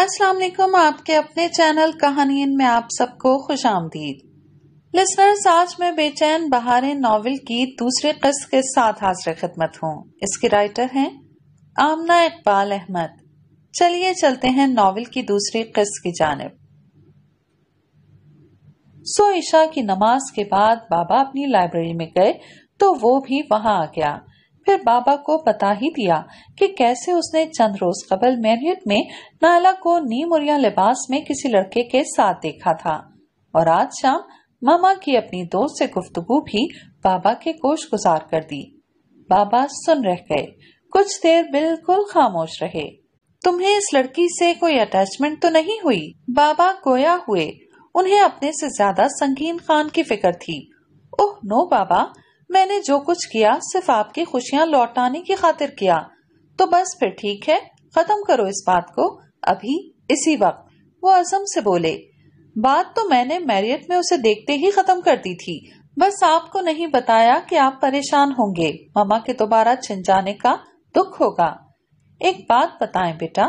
अस्सलाम वालेकुम आपके अपने चैनल कहानी में आप सबको खुश आमदीद लिसनर्स आज मैं बेचैन बहारे नावल की दूसरे किस्त के साथ हाजिर खिदमत हूँ इसके राइटर हैं आमना इकबाल अहमद चलिए चलते हैं नावल की दूसरी किस्त की जानब सो ईशा की नमाज के बाद बाबा अपनी लाइब्रेरी में गए तो वो भी वहां आ गया फिर बाबा को बता ही दिया कि कैसे उसने चंद रोज कबल मैरियट में नाला को नीम और लिबास में किसी लड़के के साथ देखा था और आज शाम मामा की अपनी दोस्त से गुफ्तगु भी बाबा के कोश गुजार कर दी बाबा सुन रह गए कुछ देर बिल्कुल खामोश रहे तुम्हें इस लड़की से कोई अटैचमेंट तो नहीं हुई बाबा गोया हुए उन्हें अपने से ज्यादा संगीन खान की फिक्र थी ओह नो बाबा मैंने जो कुछ किया सिर्फ आपकी खुशियाँ लौटाने की खातिर किया तो बस फिर ठीक है खत्म करो इस बात को अभी इसी वक्त वो असम से बोले बात तो मैंने मैरियट में उसे देखते ही खत्म कर दी थी बस आपको नहीं बताया कि आप परेशान होंगे ममा के दोबारा छिन जाने का दुख होगा एक बात बताएं बेटा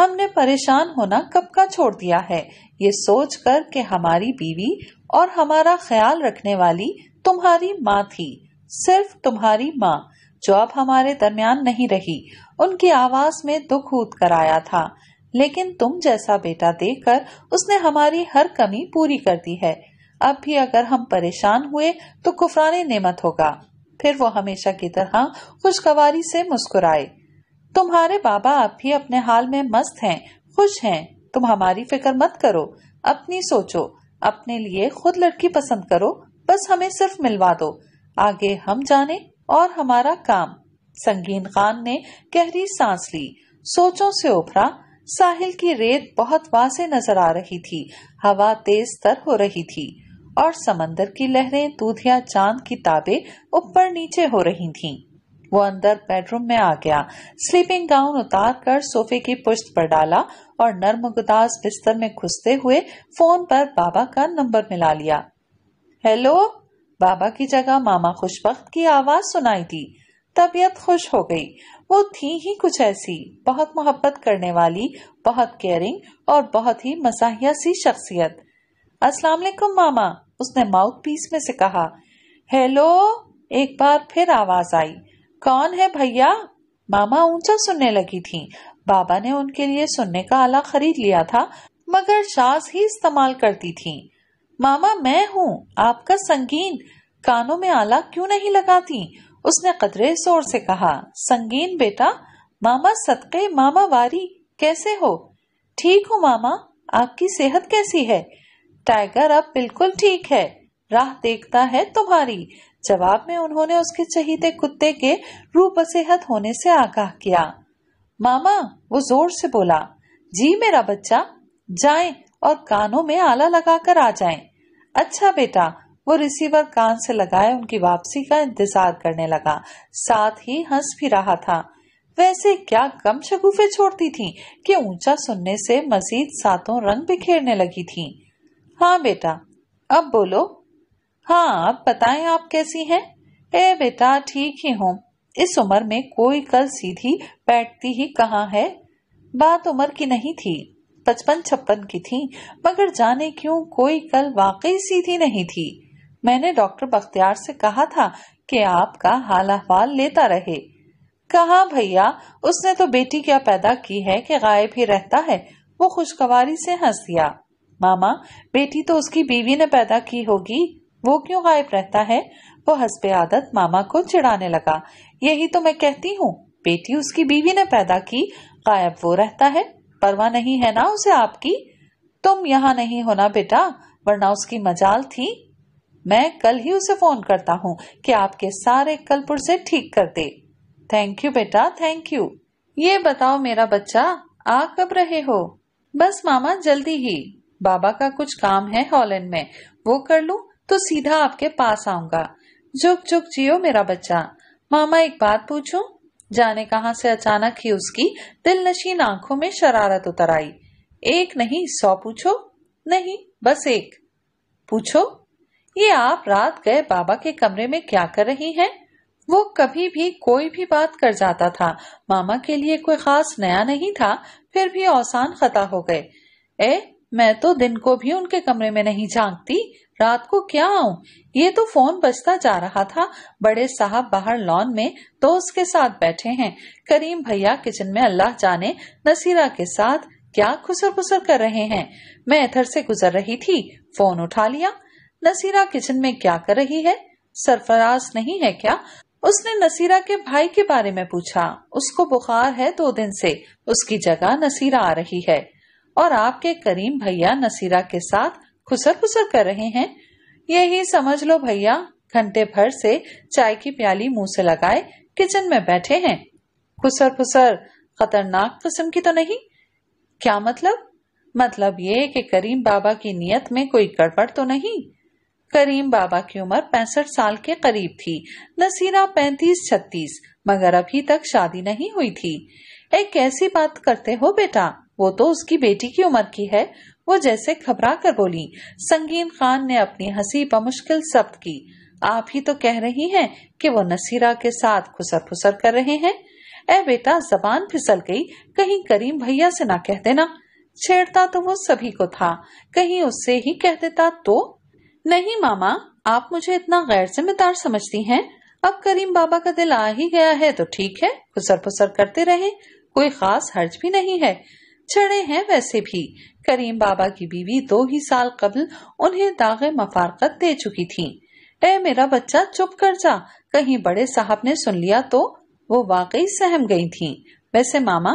हमने परेशान होना कब का छोड़ दिया है ये सोच कर कि हमारी बीवी और हमारा ख्याल रखने वाली तुम्हारी माँ थी सिर्फ तुम्हारी माँ जो अब हमारे दरमियान नहीं रही उनकी आवाज में दुख उत कर आया था लेकिन तुम जैसा बेटा देखकर उसने हमारी हर कमी पूरी कर दी है अब भी अगर हम परेशान हुए तो कुफराने नेमत होगा फिर वो हमेशा की तरह खुशगवारी से मुस्कुराए तुम्हारे बाबा अब भी अपने हाल में मस्त हैं, खुश हैं। तुम हमारी फिक्र मत करो अपनी सोचो अपने लिए खुद लड़की पसंद करो बस हमें सिर्फ मिलवा दो आगे हम जाने और हमारा काम संगीन खान ने गहरी सांस ली सोचों से उभरा साहिल की रेत बहुत वासे नजर आ रही थी हवा तेज तर हो रही थी और समंदर की लहरें दूधिया चांद की ताबे ऊपर नीचे हो रही थीं। वो अंदर बेडरूम में आ गया स्लीपिंग गाउन उतार कर सोफे की पुश्त पर डाला और नर्म गुदास बिस्तर में घुसते हुए फोन पर बाबा का नंबर मिला लिया हेलो बाबा की जगह मामा खुशबख्त की आवाज सुनाई थी तबीयत खुश हो गई वो थी ही कुछ ऐसी बहुत मोहब्बत करने वाली बहुत केयरिंग और बहुत ही मसाहिया सी शख्सियत अस्सलाम वालेकुम मामा उसने माउथ पीस में से कहा हेलो एक बार फिर आवाज आई कौन है भैया मामा ऊंचा सुनने लगी थी बाबा ने उनके लिए सुनने का आला खरीद लिया था मगर शास ही इस्तेमाल करती थी मामा मैं हूँ आपका संगीन कानों में आला क्यों नहीं लगाती उसने कदरे जोर से कहा संगीन बेटा मामा सदके मामा वारी कैसे हो ठीक हूँ मामा आपकी सेहत कैसी है टाइगर अब बिल्कुल ठीक है राह देखता है तुम्हारी जवाब में उन्होंने उसके चहीते कुत्ते के रूप सेहत होने से आगाह किया मामा वो जोर से बोला जी मेरा बच्चा जाएं और कानों में आला लगाकर आ जाएं। अच्छा बेटा वो रिसीवर कान से लगाए उनकी वापसी का इंतजार करने लगा साथ ही हंस भी रहा था वैसे क्या कम शगुफे छोड़ती थी कि ऊंचा सुनने से मजीद सातों रंग बिखेरने लगी थी हाँ बेटा अब बोलो हाँ अब बताए आप कैसी हैं ए बेटा ठीक ही हूँ इस उम्र में कोई कल सीधी बैठती ही कहाँ है बात उम्र की नहीं थी पचपन छप्पन की थी मगर जाने क्यों कोई कल वाकई सीधी नहीं थी मैंने डॉक्टर बख्तियार से कहा था कि आपका हाल अहवाल लेता रहे कहा भैया उसने तो बेटी क्या पैदा की है कि गायब ही रहता है वो खुशगवारी से हंस दिया मामा बेटी तो उसकी बीवी ने पैदा की होगी वो क्यों गायब रहता है वो हंसबे आदत मामा को चिढ़ाने लगा यही तो मैं कहती हूँ बेटी उसकी बीवी ने पैदा की गायब वो रहता है परवाह नहीं है ना उसे आपकी तुम यहाँ नहीं होना बेटा वरना उसकी मजाल थी मैं कल ही उसे फोन करता हूँ कि आपके सारे कलपुर से ठीक कर दे थैंक यू बेटा थैंक यू ये बताओ मेरा बच्चा आ कब रहे हो बस मामा जल्दी ही बाबा का कुछ काम है हॉलैंड में वो कर लू तो सीधा आपके पास आऊंगा झुक झुक जियो मेरा बच्चा मामा एक बात पूछूं जाने कहां से अचानक ही उसकी दिल नशीन आंखों में शरारत उतर आई एक नहीं सौ पूछो नहीं बस एक पूछो ये आप रात गए बाबा के कमरे में क्या कर रही हैं? वो कभी भी कोई भी बात कर जाता था मामा के लिए कोई खास नया नहीं था फिर भी औसान खता हो गए ए मैं तो दिन को भी उनके कमरे में नहीं झांकती रात को क्या आऊं ये तो फोन बजता जा रहा था बड़े साहब बाहर लॉन में दोस्त तो के साथ बैठे हैं करीम भैया किचन में अल्लाह जाने नसीरा के साथ क्या खुसर खुसर कर रहे हैं मैं इधर से गुजर रही थी फोन उठा लिया नसीरा किचन में क्या कर रही है सरफराज नहीं है क्या उसने नसीरा के भाई के बारे में पूछा उसको बुखार है दो दिन से उसकी जगह नसीरा आ रही है और आपके करीम भैया नसीरा के साथ खुसर खुसर कर रहे हैं यही समझ लो भैया घंटे भर से चाय की प्याली मुंह से लगाए किचन में बैठे हैं खुसर फुसर खतरनाक किस्म की तो नहीं क्या मतलब मतलब ये कि करीम बाबा की नियत में कोई गड़बड़ तो नहीं करीम बाबा की उम्र पैंसठ साल के करीब थी नसीरा पैंतीस छत्तीस मगर अभी तक शादी नहीं हुई थी एक कैसी बात करते हो बेटा वो तो उसकी बेटी की उम्र की है वो जैसे घबरा कर बोली संगीन खान ने अपनी हंसी बमुश्किल सब्त की आप ही तो कह रही हैं कि वो नसीरा के साथ खुसर फुसर कर रहे हैं ए बेटा जबान फिसल गई कहीं करीम भैया से ना कह देना छेड़ता तो वो सभी को था कहीं उससे ही कह देता तो नहीं मामा आप मुझे इतना गैर जिम्मेदार समझती हैं अब करीम बाबा का दिल आ ही गया है तो ठीक है खुसर फुसर करते रहे कोई खास हर्ज भी नहीं है चढ़े हैं वैसे भी करीम बाबा की बीवी दो ही साल कबल उन्हें दागे मफारकत दे चुकी थी ए मेरा बच्चा चुप कर जा कहीं बड़े साहब ने सुन लिया तो वो वाकई सहम गई थी वैसे मामा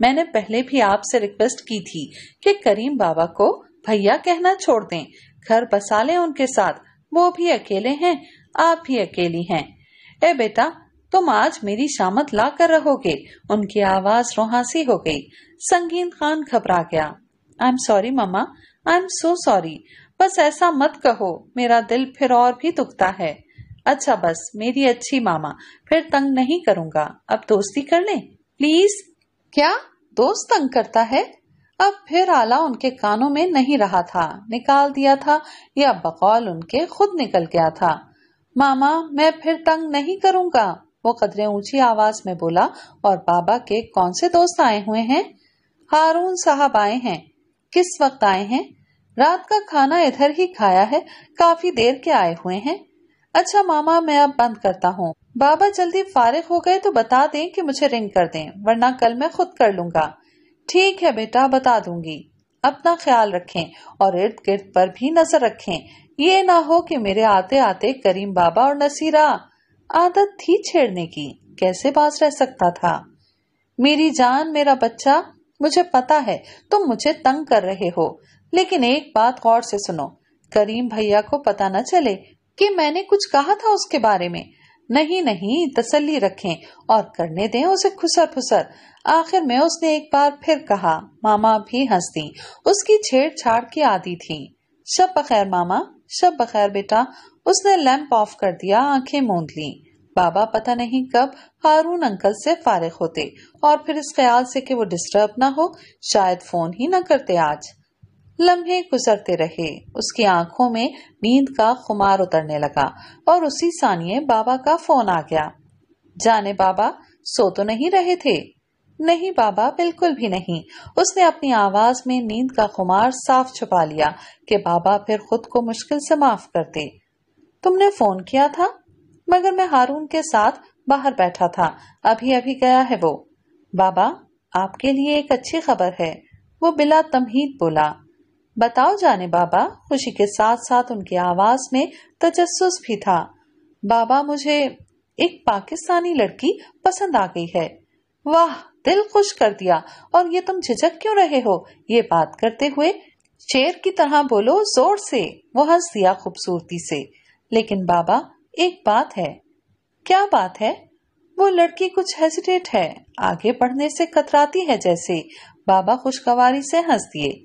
मैंने पहले भी आपसे रिक्वेस्ट की थी कि करीम बाबा को भैया कहना छोड़ दें घर बसा लें उनके साथ वो भी अकेले हैं आप भी अकेली हैं ए बेटा तुम आज मेरी शामत ला कर रहोगे उनकी आवाज रोहासी हो गई संगीन खान घबरा गया आई एम सॉरी मामा आई एम सो सॉरी बस ऐसा मत कहो मेरा दिल फिर और भी दुखता है अच्छा बस मेरी अच्छी मामा फिर तंग नहीं करूंगा अब दोस्ती कर ले प्लीज क्या दोस्त तंग करता है अब फिर आला उनके कानों में नहीं रहा था निकाल दिया था या बकौल उनके खुद निकल गया था मामा मैं फिर तंग नहीं करूंगा वो कदरे ऊंची आवाज में बोला और बाबा के कौन से दोस्त आए हुए हैं हारून साहब आए हैं किस वक्त आए हैं रात का खाना इधर ही खाया है काफी देर के आए हुए हैं अच्छा मामा मैं अब बंद करता हूँ बाबा जल्दी फारिग हो गए तो बता दें कि मुझे रिंग कर दें वरना कल मैं खुद कर लूंगा ठीक है बेटा बता दूंगी अपना ख्याल रखें और इर्द गिर्द पर भी नजर रखें ये ना हो कि मेरे आते आते करीम बाबा और नसीरा आदत थी छेड़ने की कैसे पास रह सकता था मेरी जान मेरा बच्चा मुझे पता है तुम मुझे तंग कर रहे हो लेकिन एक बात गौर से सुनो करीम भैया को पता न चले कि मैंने कुछ कहा था उसके बारे में नहीं नहीं तसल्ली रखें और करने दें उसे खुसर फुसर आखिर में उसने एक बार फिर कहा मामा भी हंसती उसकी छेड़छाड़ की आदि थी शब बखैर मामा सब बखैर बेटा उसने लैंप ऑफ कर दिया आंखें मूंद ली बाबा पता नहीं कब हारून अंकल से फारिग होते और फिर इस ख्याल से कि वो डिस्टर्ब ना हो शायद फोन ही ना करते आज लम्हे गुजरते रहे उसकी आंखों में नींद का खुमार उतरने लगा और उसी सानिये बाबा का फोन आ गया जाने बाबा सो तो नहीं रहे थे नहीं बाबा बिल्कुल भी नहीं उसने अपनी आवाज में नींद का खुमार साफ छुपा लिया कि बाबा फिर खुद को मुश्किल से माफ करते तुमने फोन किया था मगर मैं हारून के साथ बाहर बैठा था अभी अभी गया है वो बाबा आपके लिए एक अच्छी खबर है वो बिला तमहीद बोला बताओ जाने बाबा खुशी के साथ साथ उनकी आवाज में तजस भी था बाबा मुझे एक पाकिस्तानी लड़की पसंद आ गई है वाह दिल खुश कर दिया और ये तुम झिझक क्यों रहे हो ये बात करते हुए शेर की तरह बोलो जोर से वो हंस दिया खूबसूरती से लेकिन बाबा एक बात है क्या बात है वो लड़की कुछ हेजिटेट है आगे पढ़ने से कतराती है जैसे बाबा खुशगवारी से हंस दिए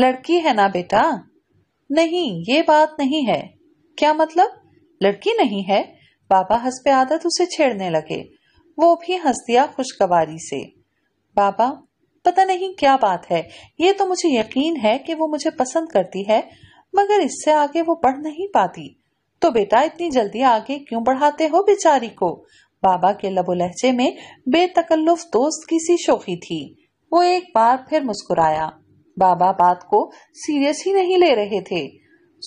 लड़की है ना बेटा नहीं ये बात नहीं है क्या मतलब लड़की नहीं है बाबा हंस पे आदत उसे छेड़ने लगे वो भी हंस दिया खुशगवारी से बाबा पता नहीं क्या बात है ये तो मुझे यकीन है कि वो मुझे पसंद करती है मगर इससे आगे वो पढ़ नहीं पाती तो बेटा इतनी जल्दी आगे क्यों बढ़ाते हो बेचारी को बाबा के लबो लहजे में बेतकल्लुफ दोस्त की सी शोखी थी वो एक बार फिर मुस्कुराया बाबा बात को सीरियस ही नहीं ले रहे थे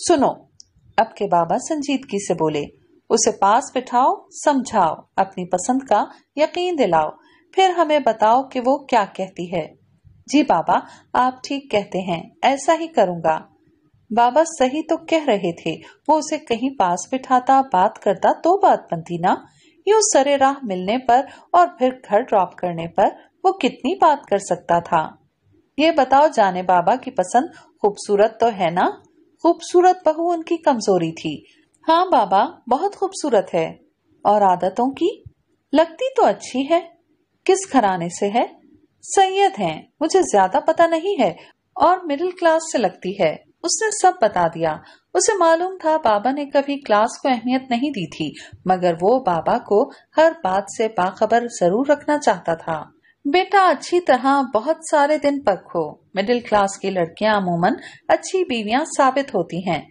सुनो अब के बाबा संजीदगी से बोले उसे पास बिठाओ समझाओ अपनी पसंद का यकीन दिलाओ फिर हमें बताओ कि वो क्या कहती है जी बाबा आप ठीक कहते हैं ऐसा ही करूंगा बाबा सही तो कह रहे थे वो उसे कहीं पास बिठाता बात करता तो बात बनती ना यूं सरे राह मिलने पर और फिर घर ड्रॉप करने पर वो कितनी बात कर सकता था ये बताओ जाने बाबा की पसंद खूबसूरत तो है ना खूबसूरत बहू उनकी कमजोरी थी हाँ बाबा बहुत खूबसूरत है और आदतों की लगती तो अच्छी है किस घराने से है सैयद हैं मुझे ज्यादा पता नहीं है और मिडिल क्लास से लगती है उसने सब बता दिया उसे मालूम था बाबा ने कभी क्लास को अहमियत नहीं दी थी मगर वो बाबा को हर बात से बाखबर जरूर रखना चाहता था बेटा अच्छी तरह बहुत सारे दिन हो मिडिल क्लास की लड़कियां अमूमन अच्छी बीवियां साबित होती हैं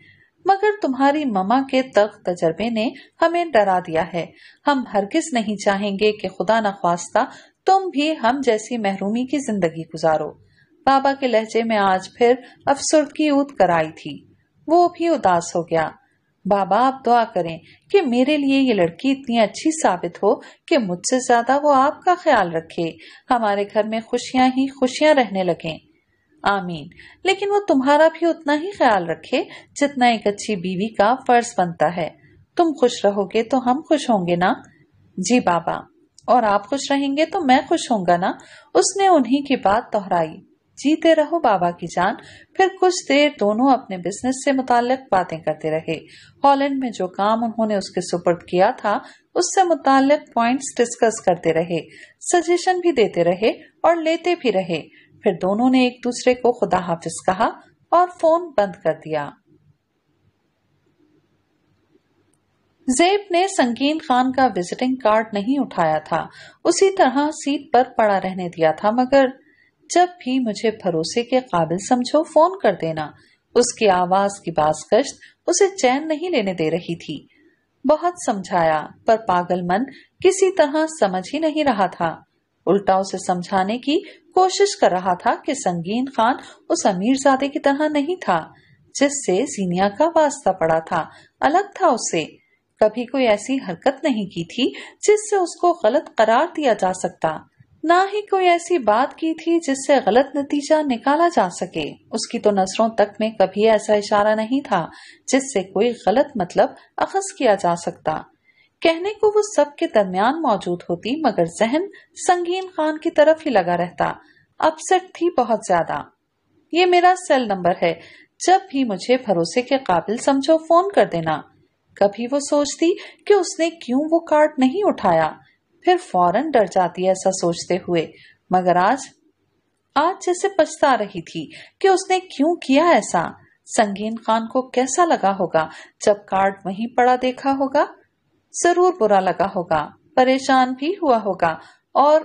मगर तुम्हारी ममा के तक तजर्बे ने हमें डरा दिया है हम हरगिज नहीं चाहेंगे कि खुदा न खास्ता तुम भी हम जैसी महरूमी की जिंदगी गुजारो बाबा के लहजे में आज फिर अफसरदगी ऊद आई थी वो भी उदास हो गया बाबा आप दुआ करें कि मेरे लिए ये लड़की इतनी अच्छी साबित हो कि मुझसे ज्यादा वो आपका ख्याल रखे हमारे घर में खुशियां ही खुशियां रहने लगें आमीन लेकिन वो तुम्हारा भी उतना ही ख्याल रखे जितना एक अच्छी बीवी का फर्ज बनता है तुम खुश रहोगे तो हम खुश होंगे ना जी बाबा और आप खुश रहेंगे तो मैं खुश होंगे ना उसने उन्हीं की बात दोहराई जीते रहो बाबा की जान फिर कुछ देर दोनों अपने बिजनेस से मुतालिक बातें करते रहे हॉलैंड में जो काम उन्होंने उसके सुपुर्द किया था उससे मुतालिक पॉइंट्स डिस्कस करते रहे सजेशन भी देते रहे और लेते भी रहे फिर दोनों ने एक दूसरे को खुदा हाफिज कहा और फोन बंद कर दिया जेब ने संगीन खान का विजिटिंग कार्ड नहीं उठाया था उसी तरह सीट पर पड़ा रहने दिया था मगर जब भी मुझे भरोसे के काबिल समझो फोन कर देना उसकी आवाज की बाजगश्त उसे चैन नहीं लेने दे रही थी बहुत समझाया पर पागल मन किसी तरह समझ ही नहीं रहा था उल्टा उसे समझाने की कोशिश कर रहा था कि संगीन खान उस अमीरजादे की तरह नहीं था जिससे सीनिया का वास्ता पड़ा था अलग था उसे कभी कोई ऐसी हरकत नहीं की थी जिससे उसको गलत करार दिया जा सकता ना ही कोई ऐसी बात की थी जिससे गलत नतीजा निकाला जा सके उसकी तो नजरों तक में कभी ऐसा इशारा नहीं था जिससे कोई गलत मतलब अखज किया जा सकता कहने को वो सबके दरमियान मौजूद होती मगर जहन संगीन खान की तरफ ही लगा रहता अपसेट थी बहुत ज्यादा ये मेरा सेल नंबर है जब भी मुझे भरोसे के काबिल समझो फोन कर देना कभी वो सोचती कि उसने क्यों वो कार्ड नहीं उठाया फिर फौरन डर जाती ऐसा सोचते हुए मगर आज आज जैसे पछता रही थी कि उसने क्यों किया ऐसा संगीन खान को कैसा लगा होगा जब कार्ड वहीं पड़ा देखा होगा जरूर बुरा लगा होगा परेशान भी हुआ होगा और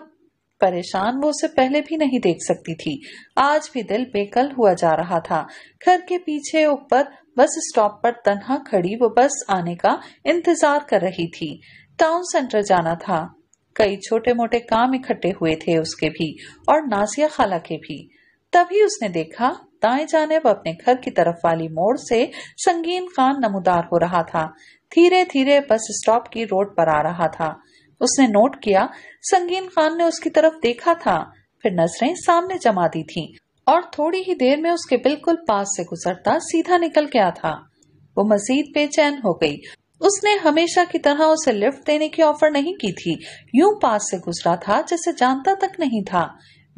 परेशान वो उसे पहले भी नहीं देख सकती थी आज भी दिल बेकल हुआ जा रहा था घर के पीछे ऊपर बस स्टॉप पर तनहा खड़ी वो बस आने का इंतजार कर रही थी टाउन सेंटर जाना था कई छोटे मोटे काम इकट्ठे हुए थे उसके भी और नासिया खाला के भी तभी उसने देखा दाएं जाने वो अपने घर की तरफ वाली मोड़ से संगीन खान नमोदार हो रहा था धीरे धीरे बस स्टॉप की रोड पर आ रहा था उसने नोट किया संगीन खान ने उसकी तरफ देखा था फिर नजरें सामने जमा दी थी और थोड़ी ही देर में उसके बिल्कुल पास से गुजरता सीधा निकल गया था वो मजीद बेचैन हो गई उसने हमेशा की तरह उसे लिफ्ट देने की ऑफर नहीं की थी यूं पास से गुजरा था जैसे जानता तक नहीं था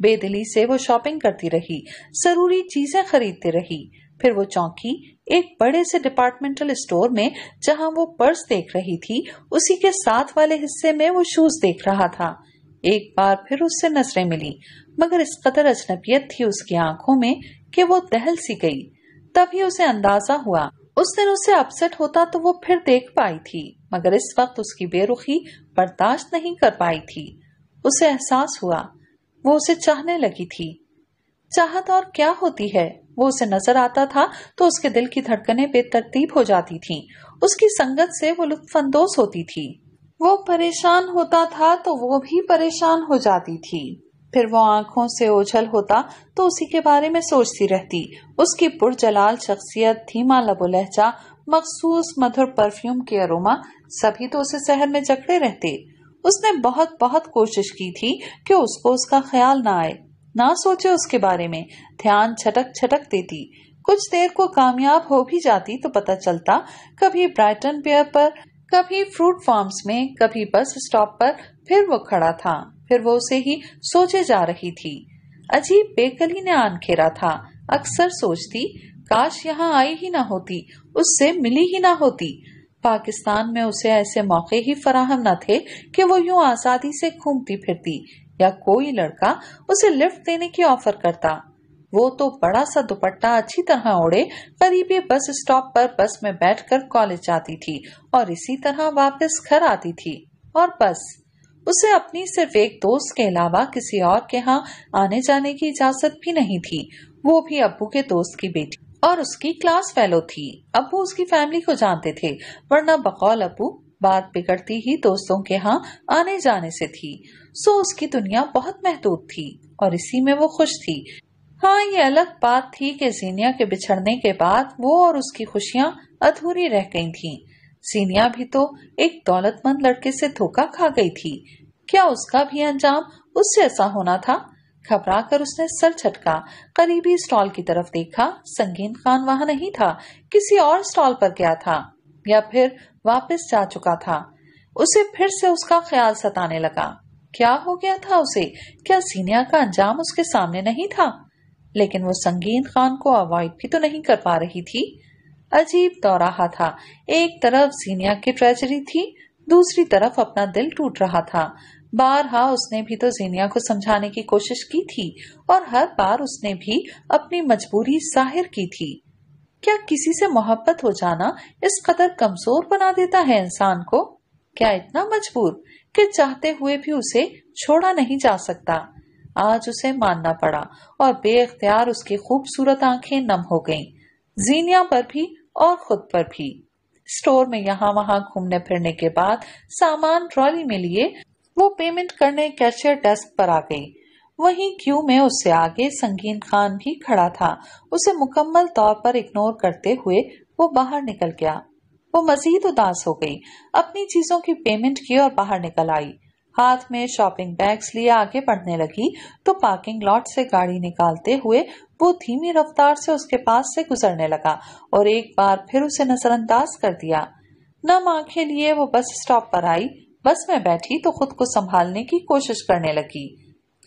बेदिली से वो शॉपिंग करती रही जरूरी चीजें खरीदती रही फिर वो चौंकी एक बड़े से डिपार्टमेंटल स्टोर में जहां वो पर्स देख रही थी उसी के साथ वाले हिस्से में वो शूज देख रहा था एक बार फिर उससे नजरें मिली मगर इस कदर अजनबियत थी उसकी आंखों में कि वो दहल सी गई तभी उसे अंदाजा हुआ उस दिन उसे अपसेट होता तो वो फिर देख पाई थी मगर इस वक्त उसकी बेरुखी बर्दाश्त नहीं कर पाई थी उसे एहसास हुआ वो उसे चाहने लगी थी चाहत और क्या होती है वो उसे नजर आता था तो उसके दिल की धड़कने बेतरतीब हो जाती थी उसकी संगत से वो अंदोज होती थी वो परेशान होता था तो वो भी परेशान हो जाती थी फिर वो आंखों से ओझल होता तो उसी के बारे में सोचती रहती उसकी पुरजलाल शख्सियत धीमा लबोलहजा मखसूस मधुर परफ्यूम के अरोमा सभी तो उसे शहर में जकड़े रहते उसने बहुत बहुत कोशिश की थी कि उसको उसका ख्याल ना आए ना सोचे उसके बारे में ध्यान छटक छटक देती कुछ देर को कामयाब हो भी जाती तो पता चलता कभी ब्राइटन पेयर पर कभी फ्रूट फार्म्स में कभी बस स्टॉप पर फिर वो खड़ा था फिर वो उसे ही सोचे जा रही थी अजीब बेकली ने आन खेरा था अक्सर सोचती काश यहाँ आई ही ना होती उससे मिली ही ना होती पाकिस्तान में उसे ऐसे मौके ही फराहम न थे कि वो यूं आजादी से घूमती फिरती या कोई लड़का उसे लिफ्ट देने की ऑफर करता वो तो बड़ा सा दुपट्टा अच्छी तरह ओढ़े करीबी बस स्टॉप पर बस में बैठकर कॉलेज जाती थी और इसी तरह वापस घर आती थी और बस उसे अपनी सिर्फ एक दोस्त के अलावा किसी और के यहाँ आने जाने की इजाजत भी नहीं थी वो भी अबू के दोस्त की बेटी और उसकी क्लास फेलो थी अबू उसकी फैमिली को जानते थे वरना बकौल अबू बात बिगड़ती ही दोस्तों के यहाँ आने जाने से थी सो उसकी दुनिया बहुत महदूद थी और इसी में वो खुश थी हाँ ये अलग बात थी कि जीनिया के बिछड़ने के बाद वो और उसकी खुशियाँ अधूरी रह गई थी सीनिया भी तो एक दौलतमंद लड़के से धोखा खा गई थी क्या उसका भी अंजाम उससे ऐसा होना था घबरा कर उसने सर छटका करीबी स्टॉल की तरफ देखा संगीन खान वहाँ नहीं था किसी और स्टॉल पर गया था या फिर वापस जा चुका था उसे फिर से उसका ख्याल सताने लगा क्या हो गया था उसे क्या सीनिया का अंजाम उसके सामने नहीं था लेकिन वो संगीन खान को अवॉइड भी तो नहीं कर पा रही थी अजीब दौराहा था एक तरफ सीनिया की ट्रेजरी थी दूसरी तरफ अपना दिल टूट रहा था बारहा उसने भी तो जीनिया को समझाने की कोशिश की थी और हर बार उसने भी अपनी मजबूरी जाहिर की थी क्या किसी से मोहब्बत हो जाना इस कदर कमजोर बना देता है इंसान को क्या इतना मजबूर कि चाहते हुए भी उसे छोड़ा नहीं जा सकता आज उसे मानना पड़ा और बेअख्तियार उसकी खूबसूरत आंखें नम हो गईं, जीनिया पर भी और खुद पर भी स्टोर में यहाँ वहाँ घूमने फिरने के बाद सामान ट्रॉली में लिए वो पेमेंट करने कैशियर डेस्क पर आ गई वहीं क्यू में उससे आगे संगीन खान भी खड़ा था उसे मुकम्मल तौर पर इग्नोर करते हुए वो बाहर निकल गया वो मजीद उदास हो गई अपनी चीजों की पेमेंट की और बाहर निकल आई हाथ में शॉपिंग बैग्स लिए आगे बढ़ने लगी तो पार्किंग लॉट से गाड़ी निकालते हुए वो धीमी रफ्तार से उसके पास से गुजरने लगा और एक बार फिर उसे नजरअंदाज कर दिया नम आंखें लिए वो बस स्टॉप पर आई बस में बैठी तो खुद को संभालने की कोशिश करने लगी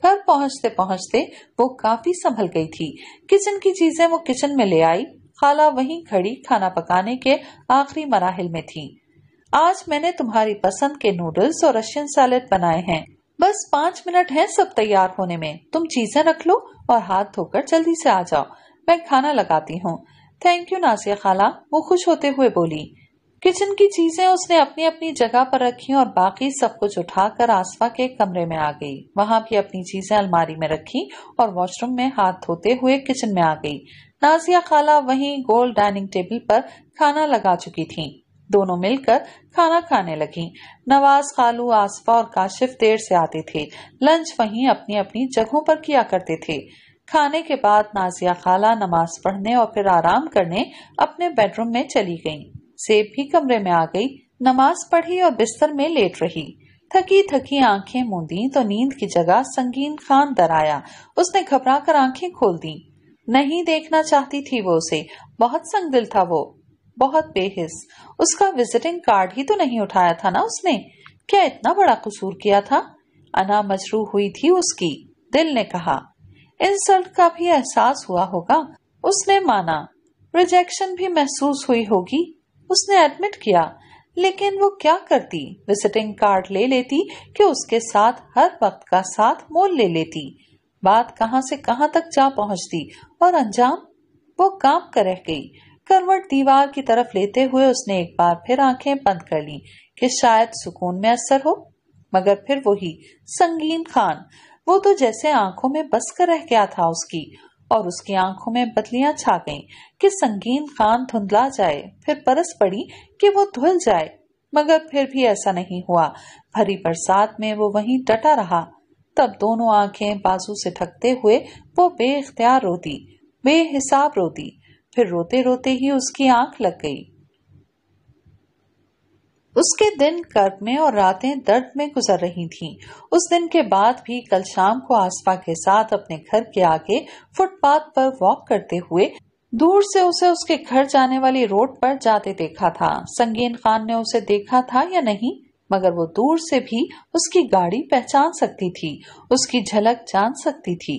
घर पहुंचते पहुंचते वो काफी संभल गई थी किचन की चीजें वो किचन में ले आई खाला वहीं खड़ी खाना पकाने के आखिरी मराहल में थी आज मैंने तुम्हारी पसंद के नूडल्स और रशियन सैलेड बनाए हैं बस पाँच मिनट हैं सब तैयार होने में तुम चीजें रख लो और हाथ धोकर जल्दी से आ जाओ मैं खाना लगाती हूँ थैंक यू नासिया खाला वो खुश होते हुए बोली किचन की चीजें उसने अपनी अपनी जगह पर रखी और बाकी सब कुछ उठाकर आसवा के कमरे में आ गई वहां भी अपनी चीजें अलमारी में रखी और वॉशरूम में हाथ धोते हुए किचन में आ गई नाजिया खाला वहीं गोल डाइनिंग टेबल पर खाना लगा चुकी थी दोनों मिलकर खाना खाने लगी नवाज खालू आसफा और काशिफ देर से आते थे लंच वहीं अपनी अपनी जगहों पर किया करते थे खाने के बाद नाजिया खाला नमाज पढ़ने और फिर आराम करने अपने बेडरूम में चली गईं। सेब भी कमरे में आ गई नमाज पढ़ी और बिस्तर में लेट रही थकी थकी आंखें मूंदी तो नींद की जगह संगीन खान दर आया उसने घबरा कर आंखें खोल दी नहीं देखना चाहती थी वो उसे बहुत संगदिल था वो बहुत बेहिस उसका विजिटिंग कार्ड ही तो नहीं उठाया था ना उसने क्या इतना बड़ा कसूर किया था अना मजरू हुई थी उसकी दिल ने कहा इंसल्ट का भी एहसास हुआ होगा उसने माना रिजेक्शन भी महसूस हुई होगी उसने एडमिट किया लेकिन वो क्या करती विजिटिंग कार्ड ले लेती कि उसके साथ हर वक्त का साथ मोल ले लेती बात कहां से कहां तक जा पहुँचती और अंजाम वो काम कर रह गई करवट दीवार की तरफ लेते हुए उसने एक बार फिर आंखें बंद कर ली कि शायद सुकून में असर हो मगर फिर वही संगीन खान वो तो जैसे आंखों में बस कर रह गया था उसकी और उसकी आंखों में बदलियां छा गईं कि संगीन कान धुंधला जाए फिर परस पड़ी कि वो धुल जाए मगर फिर भी ऐसा नहीं हुआ भरी बरसात में वो वहीं डटा रहा तब दोनों आंखें बाजू से थकते हुए वो बेख्तियार रोती बेहिसाब रोती फिर रोते रोते ही उसकी आंख लग गई उसके दिन कर्क में और रातें दर्द में गुजर रही थीं। उस दिन के बाद भी कल शाम को आसपा के साथ अपने घर के आगे फुटपाथ पर वॉक करते हुए दूर से उसे उसके घर जाने वाली रोड पर जाते देखा था संगीन खान ने उसे देखा था या नहीं मगर वो दूर से भी उसकी गाड़ी पहचान सकती थी उसकी झलक जान सकती थी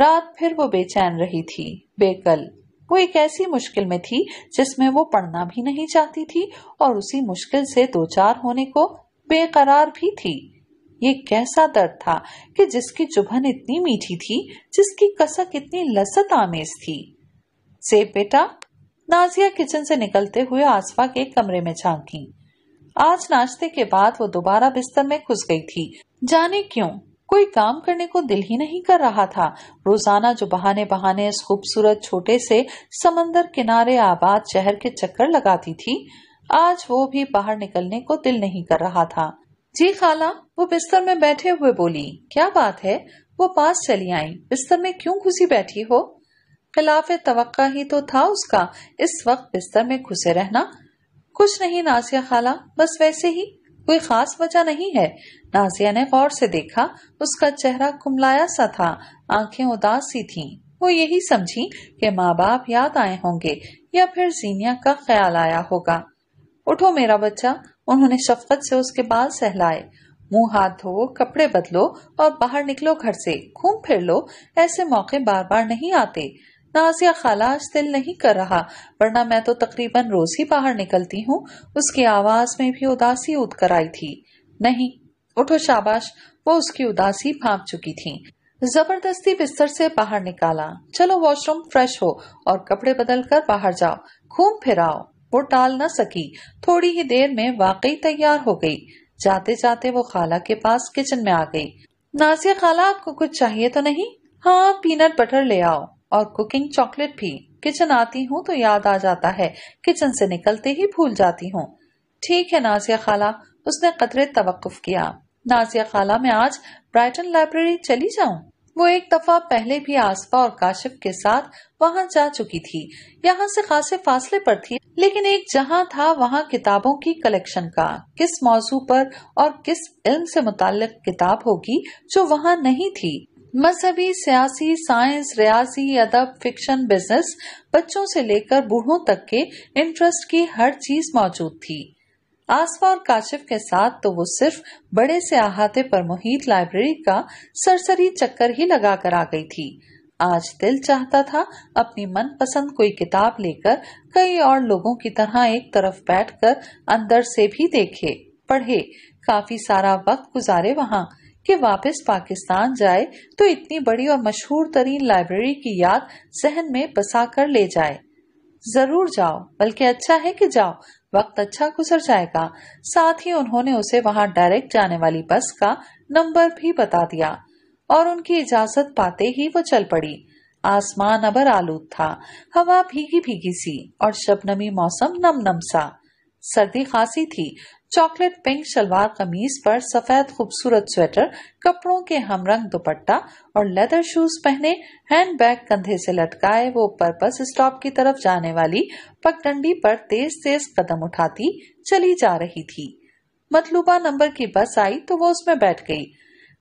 रात फिर वो बेचैन रही थी बेकल वो एक ऐसी मुश्किल में थी जिसमें वो पढ़ना भी नहीं चाहती थी और उसी मुश्किल से दो चार होने को बेकरार भी थी ये कैसा दर्द था कि जिसकी चुभन इतनी मीठी थी जिसकी कसक इतनी लसत आमेज थी से बेटा नाजिया किचन से निकलते हुए आसफा के कमरे में झांकी आज नाश्ते के बाद वो दोबारा बिस्तर में घुस गई थी जाने क्यों कोई काम करने को दिल ही नहीं कर रहा था रोजाना जो बहाने बहाने इस खूबसूरत छोटे से समंदर किनारे आबाद शहर के चक्कर लगाती थी आज वो भी बाहर निकलने को दिल नहीं कर रहा था जी खाला वो बिस्तर में बैठे हुए बोली क्या बात है वो पास चली आई बिस्तर में क्यों घुसी बैठी हो खिलाफ तवक्का ही तो था उसका इस वक्त बिस्तर में घुसे रहना कुछ नहीं नासिया खाला बस वैसे ही कोई खास वजह नहीं है नाजिया ने गौर से देखा उसका चेहरा कुमलाया सा था आंखें उदास सी थीं। वो यही समझी कि माँ बाप याद आए होंगे या फिर जीनिया का ख्याल आया होगा उठो मेरा बच्चा उन्होंने शफकत से उसके बाल सहलाए मुंह हाथ धो कपड़े बदलो और बाहर निकलो घर से घूम फिर लो ऐसे मौके बार बार नहीं आते नाजिया खाला आज दिल नहीं कर रहा वरना मैं तो तकरीबन रोज ही बाहर निकलती हूँ उसकी आवाज में भी उदासी उठ कर आई थी नहीं उठो शाबाश वो उसकी उदासी भाप चुकी थी जबरदस्ती बिस्तर से बाहर निकाला चलो वॉशरूम फ्रेश हो और कपड़े बदल कर बाहर जाओ घूम फिराओ वो टाल न सकी थोड़ी ही देर में वाकई तैयार हो गई जाते जाते वो खाला के पास किचन में आ गई नासिया खाला आपको कुछ चाहिए तो नहीं हाँ पीनट बटर ले आओ और कुकिंग चॉकलेट भी किचन आती हूँ तो याद आ जाता है किचन से निकलते ही भूल जाती हूँ ठीक है नाजिया खाला उसने कतरे तवक्फ किया नाजिया खाला मैं आज ब्राइटन लाइब्रेरी चली जाऊँ वो एक दफा पहले भी आसफा और काशिफ के साथ वहाँ जा चुकी थी यहाँ से खासे फासले पर थी लेकिन एक जहाँ था वहाँ किताबों की कलेक्शन का किस मौजू पर और किस इल्म से मुतालिक किताब होगी जो वहाँ नहीं थी मजहबी सियासी साइंस रियासी अदब फिक्शन बिजनेस बच्चों से लेकर बूढ़ों तक के इंटरेस्ट की हर चीज मौजूद थी आसफा और काशिफ के साथ तो वो सिर्फ बड़े से अहाते पर मुहित लाइब्रेरी का सरसरी चक्कर ही लगा कर आ गई थी आज दिल चाहता था अपनी मनपसंद कोई किताब लेकर कई और लोगों की तरह एक तरफ बैठकर अंदर से भी देखे पढ़े काफी सारा वक्त गुजारे वहाँ कि वापस पाकिस्तान जाए तो इतनी बड़ी और मशहूर तरीन लाइब्रेरी की याद जहन में बसा कर ले जाए जरूर जाओ बल्कि अच्छा है कि जाओ वक्त अच्छा गुजर जाएगा साथ ही उन्होंने उसे वहां डायरेक्ट जाने वाली बस का नंबर भी बता दिया और उनकी इजाजत पाते ही वो चल पड़ी आसमान अबर आलूद था हवा भीगी भीगी सी और शबनमी मौसम नम नम सा सर्दी खासी थी चॉकलेट पिंक शलवार कमीज पर सफेद खूबसूरत स्वेटर कपड़ों के हमरंग दुपट्टा और लेदर शूज पहने हैंड बैग कंधे से लटकाए वो पर्पस स्टॉप की तरफ जाने वाली पगडंडी पर तेज तेज कदम उठाती चली जा रही थी मतलूबा नंबर की बस आई तो वो उसमें बैठ गई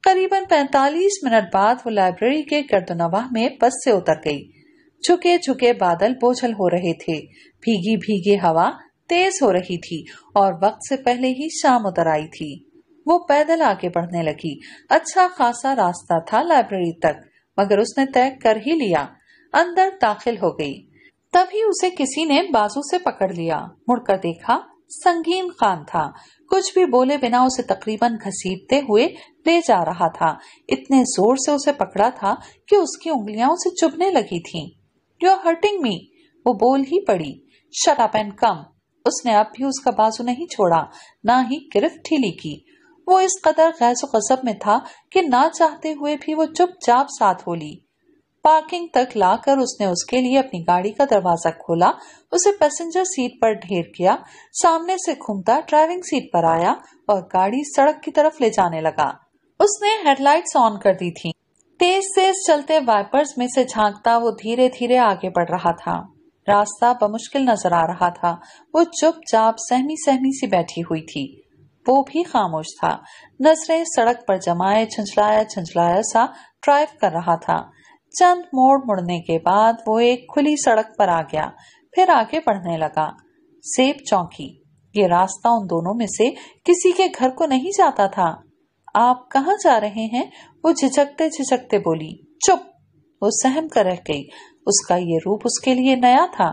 करीबन 45 मिनट बाद वो लाइब्रेरी के गर्दनवाह में बस से उतर गई झुके झुके बादल बोझल हो रहे थे भीगी भीगी हवा तेज हो रही थी और वक्त से पहले ही शाम उतर आई थी वो पैदल आगे बढ़ने लगी अच्छा खासा रास्ता था लाइब्रेरी तक मगर उसने तय कर ही लिया अंदर दाखिल हो गई तभी उसे किसी ने बाजू से पकड़ लिया मुड़कर देखा संगीन खान था कुछ भी बोले बिना उसे तकरीबन घसीटते हुए ले जा रहा था इतने जोर से उसे पकड़ा था कि उसकी उंगलियां उसे चुभने लगी थीं। यू आर हर्टिंग मी वो बोल ही पड़ी शट अप एंड कम उसने अब भी उसका बाजू नहीं छोड़ा ना ही गिरफ्त ठीली की वो इस कदर गैस गजब में था कि ना चाहते हुए भी वो चुपचाप साथ हो ली पार्किंग तक लाकर उसने उसके लिए अपनी गाड़ी का दरवाजा खोला उसे पैसेंजर सीट पर ढेर किया सामने से घूमता ड्राइविंग सीट पर आया और गाड़ी सड़क की तरफ ले जाने लगा उसने हेडलाइट्स ऑन कर दी थी तेज तेज चलते वाइपर्स में से झांकता वो धीरे धीरे आगे बढ़ रहा था रास्ता बमुश्किल नजर आ रहा था वो चुपचाप सहमी सहमी सी बैठी हुई थी वो भी खामोश था नजरें सड़क पर जमाए छंछलाया छंछलाया सा ड्राइव कर रहा था चंद मोड़ मुड़ने के बाद वो एक खुली सड़क पर आ गया फिर आगे बढ़ने लगा सेब चौकी ये रास्ता उन दोनों में से किसी के घर को नहीं जाता था आप कहा जा रहे हैं वो झिझकते झिझकते बोली चुप वो सहम कर रह गई उसका ये रूप उसके लिए नया था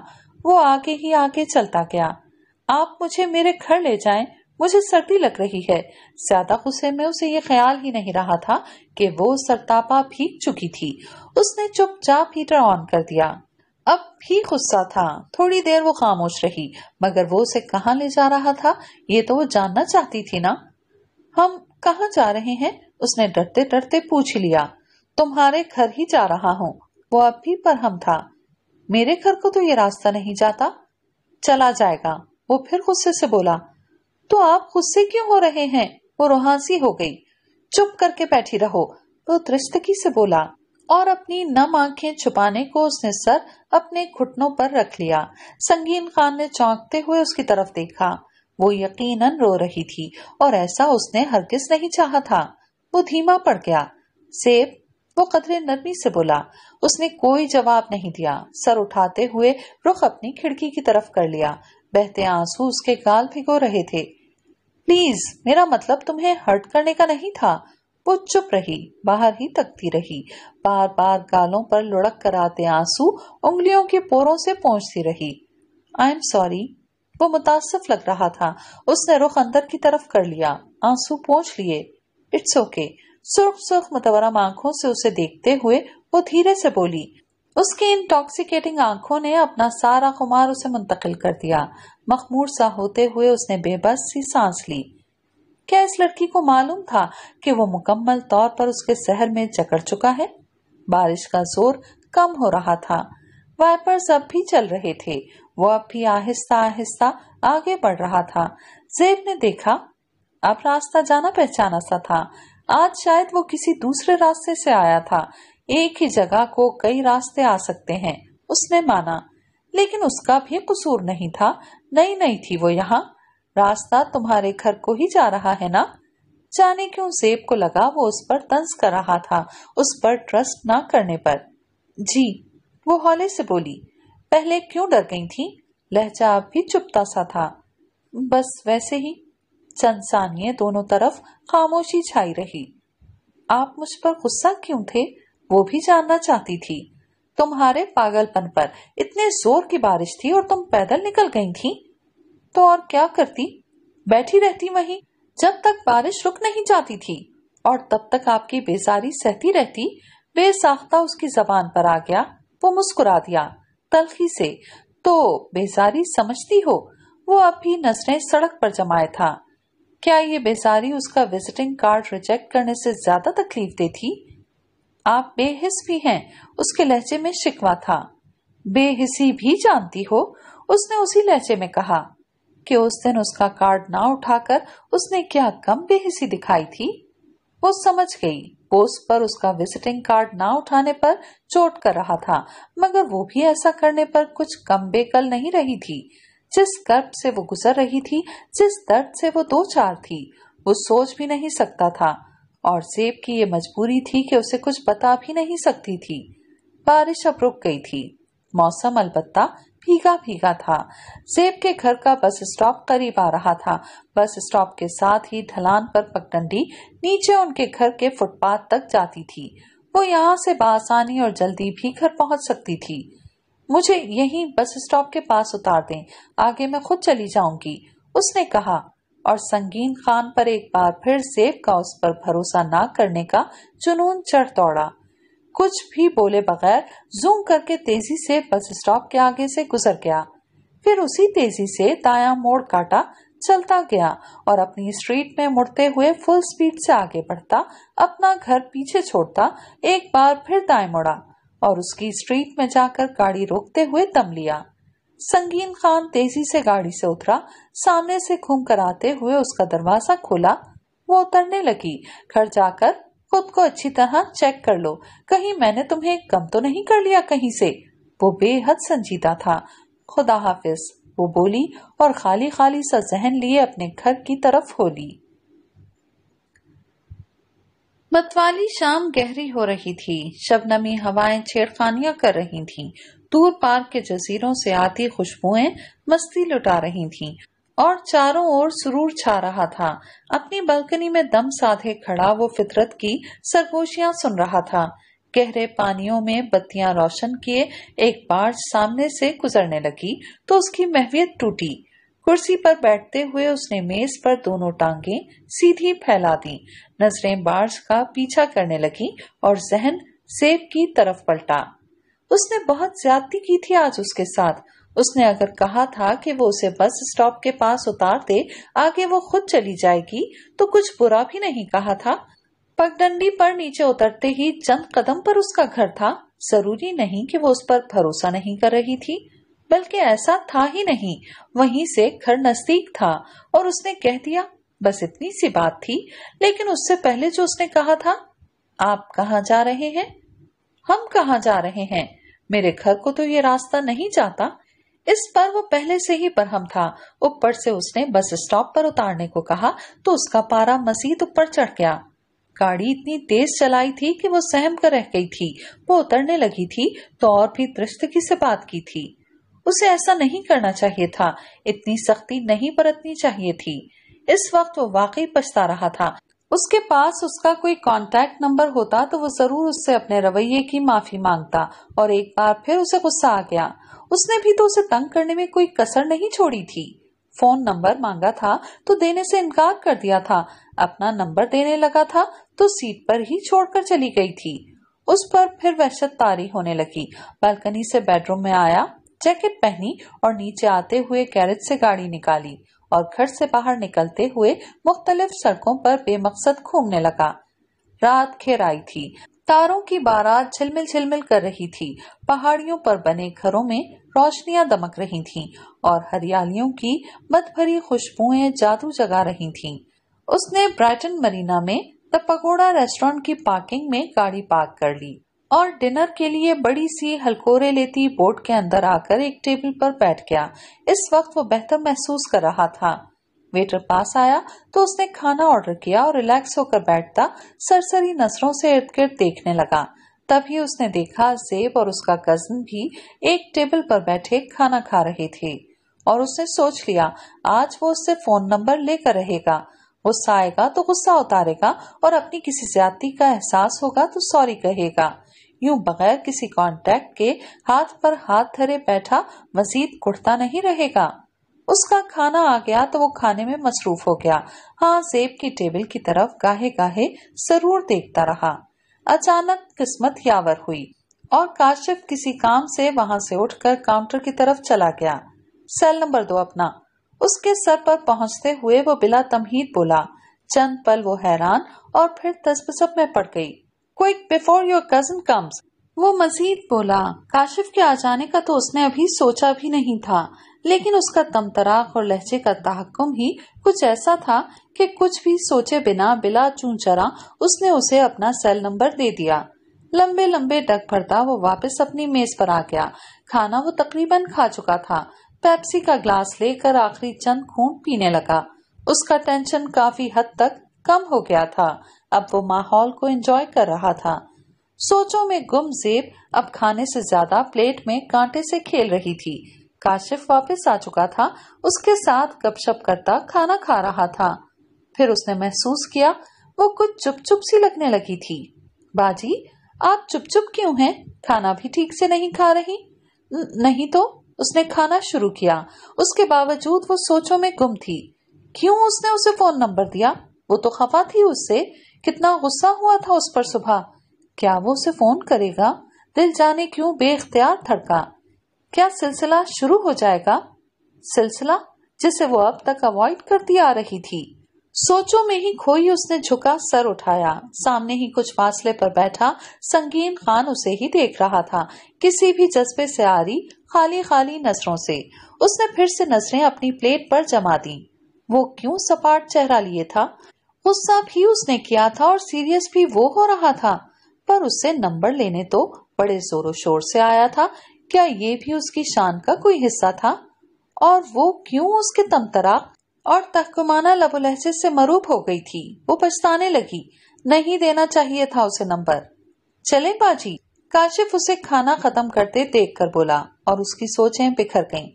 वो आगे ही आगे चलता गया आप मुझे मेरे घर ले जाएं, मुझे सर्दी लग रही है ज्यादा गुस्से में उसे ये ख्याल ही नहीं रहा था कि वो सरतापा भीग चुकी थी उसने चुपचाप हीटर ऑन कर दिया अब भी गुस्सा था थोड़ी देर वो खामोश रही मगर वो उसे कहाँ ले जा रहा था ये तो वो जानना चाहती थी ना हम कहा जा रहे हैं उसने डरते डरते पूछ लिया तुम्हारे घर ही जा रहा हूँ वो अब भी परहम था मेरे घर को तो ये रास्ता नहीं जाता चला जाएगा वो फिर गुस्से से बोला तो आप गुस्से क्यों हो रहे हैं वो रोहानसी हो गई चुप करके बैठी रहो वो दृष्टकी से बोला और अपनी नम आंखें छुपाने को उसने सर अपने घुटनों पर रख लिया संगीन खान ने चौंकते हुए उसकी तरफ देखा वो यकीनन रो रही थी और ऐसा उसने हरगिज नहीं चाहा था वो धीमा पड़ गया सेब वो कदरे नरमी से बोला उसने कोई जवाब नहीं दिया सर उठाते हुए रुख अपनी खिड़की की तरफ कर लिया बहते आंसू उसके गाल भिगो रहे थे प्लीज मेरा मतलब तुम्हें हर्ट करने का नहीं था वो चुप रही बाहर ही तकती रही बार बार गालों पर लुढ़क कर आते आंसू उंगलियों के पोरों से पहुंचती रही आई एम सॉरी वो मुतासिफ लग रहा था उसने रुख अंदर की तरफ कर लिया आंसू पहुंच लिए इट्स ओके okay. सुर्ख सुर्ख मुतवरम आंखों से उसे देखते हुए वो धीरे से बोली उसकी इंटॉक्सिकेटिंग आंखों ने अपना सारा खुमार उसे मुंतकिल कर दिया मखमूर सा होते हुए उसने बेबस सी सांस ली क्या इस लड़की को मालूम था कि वो मुकम्मल तौर पर उसके शहर में जकड़ चुका है बारिश का जोर कम हो रहा था वाइपर्स अब भी चल रहे थे वो अब भी आहिस्ता आहिस्ता आगे बढ़ रहा था जेब ने देखा अब रास्ता जाना पहचाना सा था आज शायद वो किसी दूसरे रास्ते से आया था एक ही जगह को कई रास्ते आ सकते हैं उसने माना लेकिन उसका भी कसूर नहीं था नई नई थी वो यहाँ रास्ता तुम्हारे घर को ही जा रहा है ना जाने क्यों सेब को लगा वो उस पर तंज कर रहा था उस पर ट्रस्ट ना करने पर जी वो हौले से बोली पहले क्यों डर गई थी लहजा अब भी चुपता सा था बस वैसे ही सनसानिय दोनों तरफ खामोशी छाई रही आप मुझ पर गुस्सा क्यों थे वो भी जानना चाहती थी तुम्हारे पागलपन पर इतने जोर की बारिश थी और तुम पैदल निकल गई थी तो और क्या करती बैठी रहती वहीं जब तक बारिश रुक नहीं जाती थी और तब तक आपकी बेजारी सहती रहती बेसाख्ता उसकी जबान पर आ गया वो मुस्कुरा दिया तलखी से तो बेजारी समझती हो वो अब नजरें सड़क पर जमाए था क्या ये बेसारी उसका विजिटिंग कार्ड रिजेक्ट करने से ज्यादा तकलीफ देती आप बेहिस भी हैं उसके लहजे में शिकवा था बेहिसी भी जानती हो उसने उसी लहजे में कहा कि उस दिन उसका कार्ड ना उठाकर उसने क्या कम बेहिसी दिखाई थी वो समझ गई पोस्ट पर उसका विजिटिंग कार्ड ना उठाने पर चोट कर रहा था मगर वो भी ऐसा करने पर कुछ कम बेकल नहीं रही थी जिस गर्भ से वो गुजर रही थी जिस दर्द से वो दो चार थी वो सोच भी नहीं सकता था और सेब की ये मजबूरी थी कि उसे कुछ बता भी नहीं सकती थी बारिश अब रुक गई थी मौसम अलबत्ता भीगा भीगा था सेब के घर का बस स्टॉप करीब आ रहा था बस स्टॉप के साथ ही ढलान पर पगडंडी नीचे उनके घर के फुटपाथ तक जाती थी वो यहाँ से बासानी और जल्दी भी घर पहुंच सकती थी मुझे यहीं बस स्टॉप के पास उतार दें आगे मैं खुद चली जाऊंगी उसने कहा और संगीन खान पर एक बार फिर सेब का उस पर भरोसा ना करने का जुनून चढ़ दौड़ा कुछ भी बोले बगैर जूम करके तेजी से बस स्टॉप के आगे से गुजर गया फिर उसी तेजी से दाया मोड़ काटा चलता गया और अपनी स्ट्रीट में मुड़ते हुए फुल स्पीड से आगे बढ़ता अपना घर पीछे छोड़ता एक बार फिर दाएं मुड़ा और उसकी स्ट्रीट में जाकर गाड़ी रोकते हुए दम लिया संगीन खान तेजी से गाड़ी से उतरा सामने से घूम कर आते हुए उसका दरवाजा खोला वो उतरने लगी घर जाकर खुद को अच्छी तरह चेक कर लो कहीं मैंने तुम्हें कम तो नहीं कर लिया कहीं से वो बेहद संजीदा था खुदा हाफिज वो बोली और खाली खाली सा जहन लिए अपने घर की तरफ होली मतवाली शाम गहरी हो रही थी शबनमी हवाएं छेड़खानियां कर रही थीं। दूर पार के जजीरों से आती खुशबुएं मस्ती लुटा रही थीं और चारों ओर सुरूर छा रहा था अपनी बालकनी में दम साधे खड़ा वो फितरत की सरगोशियां सुन रहा था गहरे पानियों में बत्तियां रोशन किए एक बार सामने से गुजरने लगी तो उसकी महवियत टूटी कुर्सी पर बैठते हुए उसने मेज पर दोनों टांगे सीधी फैला दी नजरें बार्स का पीछा करने लगी और जहन सेब की तरफ पलटा उसने बहुत ज्यादती की थी आज उसके साथ उसने अगर कहा था कि वो उसे बस स्टॉप के पास उतार दे आगे वो खुद चली जाएगी तो कुछ बुरा भी नहीं कहा था पगडंडी पर नीचे उतरते ही चंद कदम पर उसका घर था जरूरी नहीं कि वो उस पर भरोसा नहीं कर रही थी बल्कि ऐसा था ही नहीं वहीं से घर नजदीक था और उसने कह दिया बस इतनी सी बात थी लेकिन उससे पहले जो उसने कहा था आप कहा जा रहे हैं हम कहा जा रहे हैं मेरे घर को तो ये रास्ता नहीं जाता इस पर वो पहले से ही बरहम था ऊपर से उसने बस स्टॉप पर उतारने को कहा तो उसका पारा मसीद ऊपर चढ़ गया गाड़ी इतनी तेज चलाई थी कि वो सहम कर रह गई थी वो उतरने लगी थी तो और भी दृष्टि से बात की थी उसे ऐसा नहीं करना चाहिए था इतनी सख्ती नहीं बरतनी चाहिए थी इस वक्त वो वाकई पछता रहा था उसके पास उसका कोई कांटेक्ट नंबर होता तो वो जरूर उससे अपने रवैये की माफी मांगता और एक बार फिर उसे गुस्सा आ गया उसने भी तो उसे तंग करने में कोई कसर नहीं छोड़ी थी फोन नंबर मांगा था तो देने से इनकार कर दिया था अपना नंबर देने लगा था तो सीट पर ही छोड़कर चली गई थी उस पर फिर वहशत तारी होने लगी बालकनी से बेडरूम में आया जैकेट पहनी और नीचे आते हुए कैरेज से गाड़ी निकाली और घर से बाहर निकलते हुए मुख्तलिफ सड़कों पर बेमकसद घूमने लगा रात खेर आई थी तारों की बारात झिलमिल झिलमिल कर रही थी पहाड़ियों पर बने घरों में रोशनियां दमक रही थीं और हरियालियों की मत भरी खुशबुएं जादू जगा रही थीं। उसने ब्राइटन मरीना में द पगोड़ा रेस्टोरेंट की पार्किंग में गाड़ी पार्क कर ली और डिनर के लिए बड़ी सी हलकोरे लेती बोट के अंदर आकर एक टेबल पर बैठ गया इस वक्त वो बेहतर महसूस कर रहा था वेटर पास आया तो उसने खाना ऑर्डर किया और रिलैक्स होकर बैठता सरसरी नजरों से इर्द गिर्द देखने लगा तभी उसने देखा जेब और उसका कजन भी एक टेबल पर बैठे खाना खा रहे थे और उसने सोच लिया आज वो उससे फोन नंबर लेकर रहेगा गुस्सा आएगा तो गुस्सा उतारेगा और अपनी किसी ज्यादा का एहसास होगा तो सॉरी कहेगा यूं बगैर किसी कांटेक्ट के हाथ पर हाथ धरे बैठा मजीद कुर्ता नहीं रहेगा उसका खाना आ गया तो वो खाने में मसरूफ हो गया हाँ सेब की टेबल की तरफ गाहे गाहे जरूर देखता रहा अचानक किस्मत यावर हुई और काशिफ किसी काम से वहां से उठकर काउंटर की तरफ चला गया सेल नंबर दो अपना उसके सर पर पहुंचते हुए वो बिला तमहीद बोला चंद पल वो हैरान और फिर तस्बसब में पड़ गई quick before your cousin comes वो मजीद बोला काशिफ के आ जाने का तो उसने अभी सोचा भी नहीं था लेकिन उसका तमतराक और लहजे का तहकुम ही कुछ ऐसा था कि कुछ भी सोचे बिना बिला चू चरा उसने उसे अपना सेल नंबर दे दिया लंबे लंबे डग भरता वो वापस अपनी मेज पर आ गया खाना वो तकरीबन खा चुका था पेप्सी का ग्लास लेकर आखिरी चंद खून पीने लगा उसका टेंशन काफी हद तक कम हो गया था अब वो माहौल को एंजॉय कर रहा था सोचों में गुम जेब अब खाने से ज्यादा प्लेट में कांटे से खेल रही थी काशिफ वापस आ चुका था उसके साथ गपशप करता खाना खा रहा था फिर उसने महसूस किया वो कुछ चुप चुप सी लगने लगी थी बाजी आप चुप चुप क्यों हैं खाना भी ठीक से नहीं खा रही न, नहीं तो उसने खाना शुरू किया उसके बावजूद वो सोचों में गुम थी क्यों उसने उसे फोन नंबर दिया वो तो खफा थी उससे कितना गुस्सा हुआ था उस पर सुबह क्या वो उसे फोन करेगा दिल जाने क्यों बेख्तियार थड़का क्या सिलसिला शुरू हो जाएगा सिलसिला जिसे वो अब तक अवॉइड करती आ रही थी सोचों में ही खोई उसने झुका सर उठाया सामने ही कुछ फासले पर बैठा संगीन खान उसे ही देख रहा था किसी भी जज्बे से आ रही खाली खाली नजरों से उसने फिर से नजरें अपनी प्लेट पर जमा दी वो क्यों सपाट चेहरा लिए था गुस्सा भी उसने किया था और सीरियस भी वो हो रहा था पर उससे नंबर लेने तो बड़े जोरों शोर से आया था क्या ये भी उसकी शान का कोई हिस्सा था और वो क्यों उसके तमतरा और तहकुमाना लहजे से मरूब हो गई थी वो पछताने लगी नहीं देना चाहिए था उसे नंबर चले बाजी काशिफ उसे खाना खत्म करते देख कर बोला और उसकी सोचें बिखर गईं।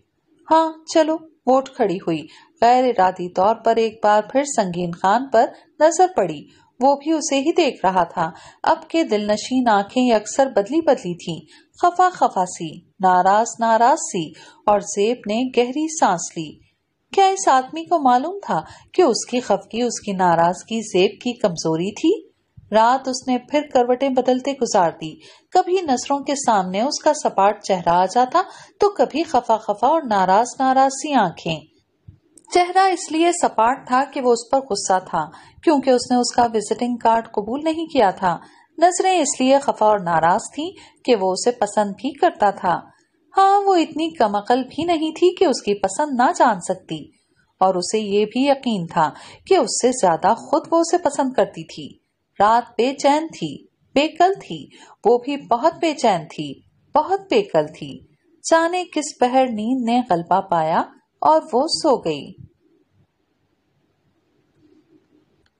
हाँ चलो वोट खड़ी हुई गैर इरादी तौर पर एक बार फिर संगीन खान पर नजर पड़ी वो भी उसे ही देख रहा था अब के दिलनशीन आंखें अक्सर बदली बदली थी खफा खफा सी नाराज नाराज सी और जेब ने गहरी सांस ली क्या इस आदमी को मालूम था कि उसकी खफकी उसकी नाराजगी जेब की कमजोरी थी रात उसने फिर करवटें बदलते गुजार दी कभी नसरों के सामने उसका सपाट चेहरा आ जाता तो कभी खफा खफा और नाराज नाराज सी आंखें चेहरा इसलिए सपाट था कि वो उस पर गुस्सा था क्योंकि उसने उसका विजिटिंग कार्ड कबूल नहीं किया था नजरें इसलिए खफा और नाराज थी कि वो उसे पसंद भी करता था हाँ वो इतनी कमकल भी नहीं थी कि उसकी पसंद ना जान सकती और उसे ये भी यकीन था कि उससे ज्यादा खुद वो उसे पसंद करती थी रात बेचैन थी बेकल थी वो भी बहुत बेचैन थी बहुत बेकल थी जाने किस पहर नींद ने गलबा पाया और वो सो गई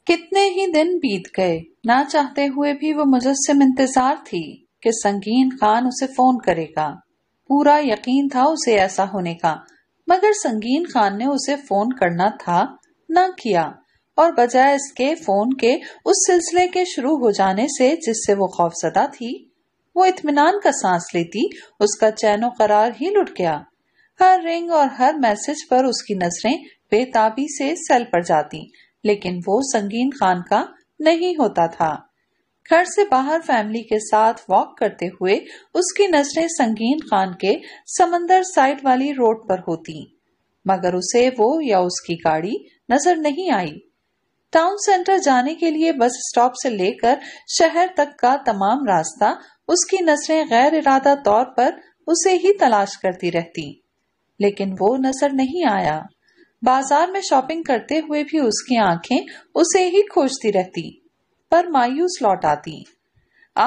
कितने ही दिन बीत गए ना चाहते हुए भी वो मुजस्म इंतजार थी कि संगीन खान उसे फोन करेगा पूरा यकीन था उसे ऐसा होने का मगर संगीन खान ने उसे फोन करना था ना किया और बजाय इसके फोन के उस सिलसिले के शुरू हो जाने से जिससे वो खौफजदा थी वो इतमान का सांस लेती उसका चैनो करार ही लुट गया हर रिंग और हर मैसेज पर उसकी नजरें बेताबी से सेल पर जाती लेकिन वो संगीन खान का नहीं होता था घर से बाहर फैमिली के साथ वॉक करते हुए उसकी नजरें संगीन खान के समंदर साइड वाली रोड पर होती मगर उसे वो या उसकी गाड़ी नजर नहीं आई टाउन सेंटर जाने के लिए बस स्टॉप से लेकर शहर तक का तमाम रास्ता उसकी नसरें गैर इरादा तौर पर उसे ही तलाश करती रहती लेकिन वो नजर नहीं आया बाजार में शॉपिंग करते हुए भी उसकी आंखें उसे ही खोजती रहती पर मायूस लौट आती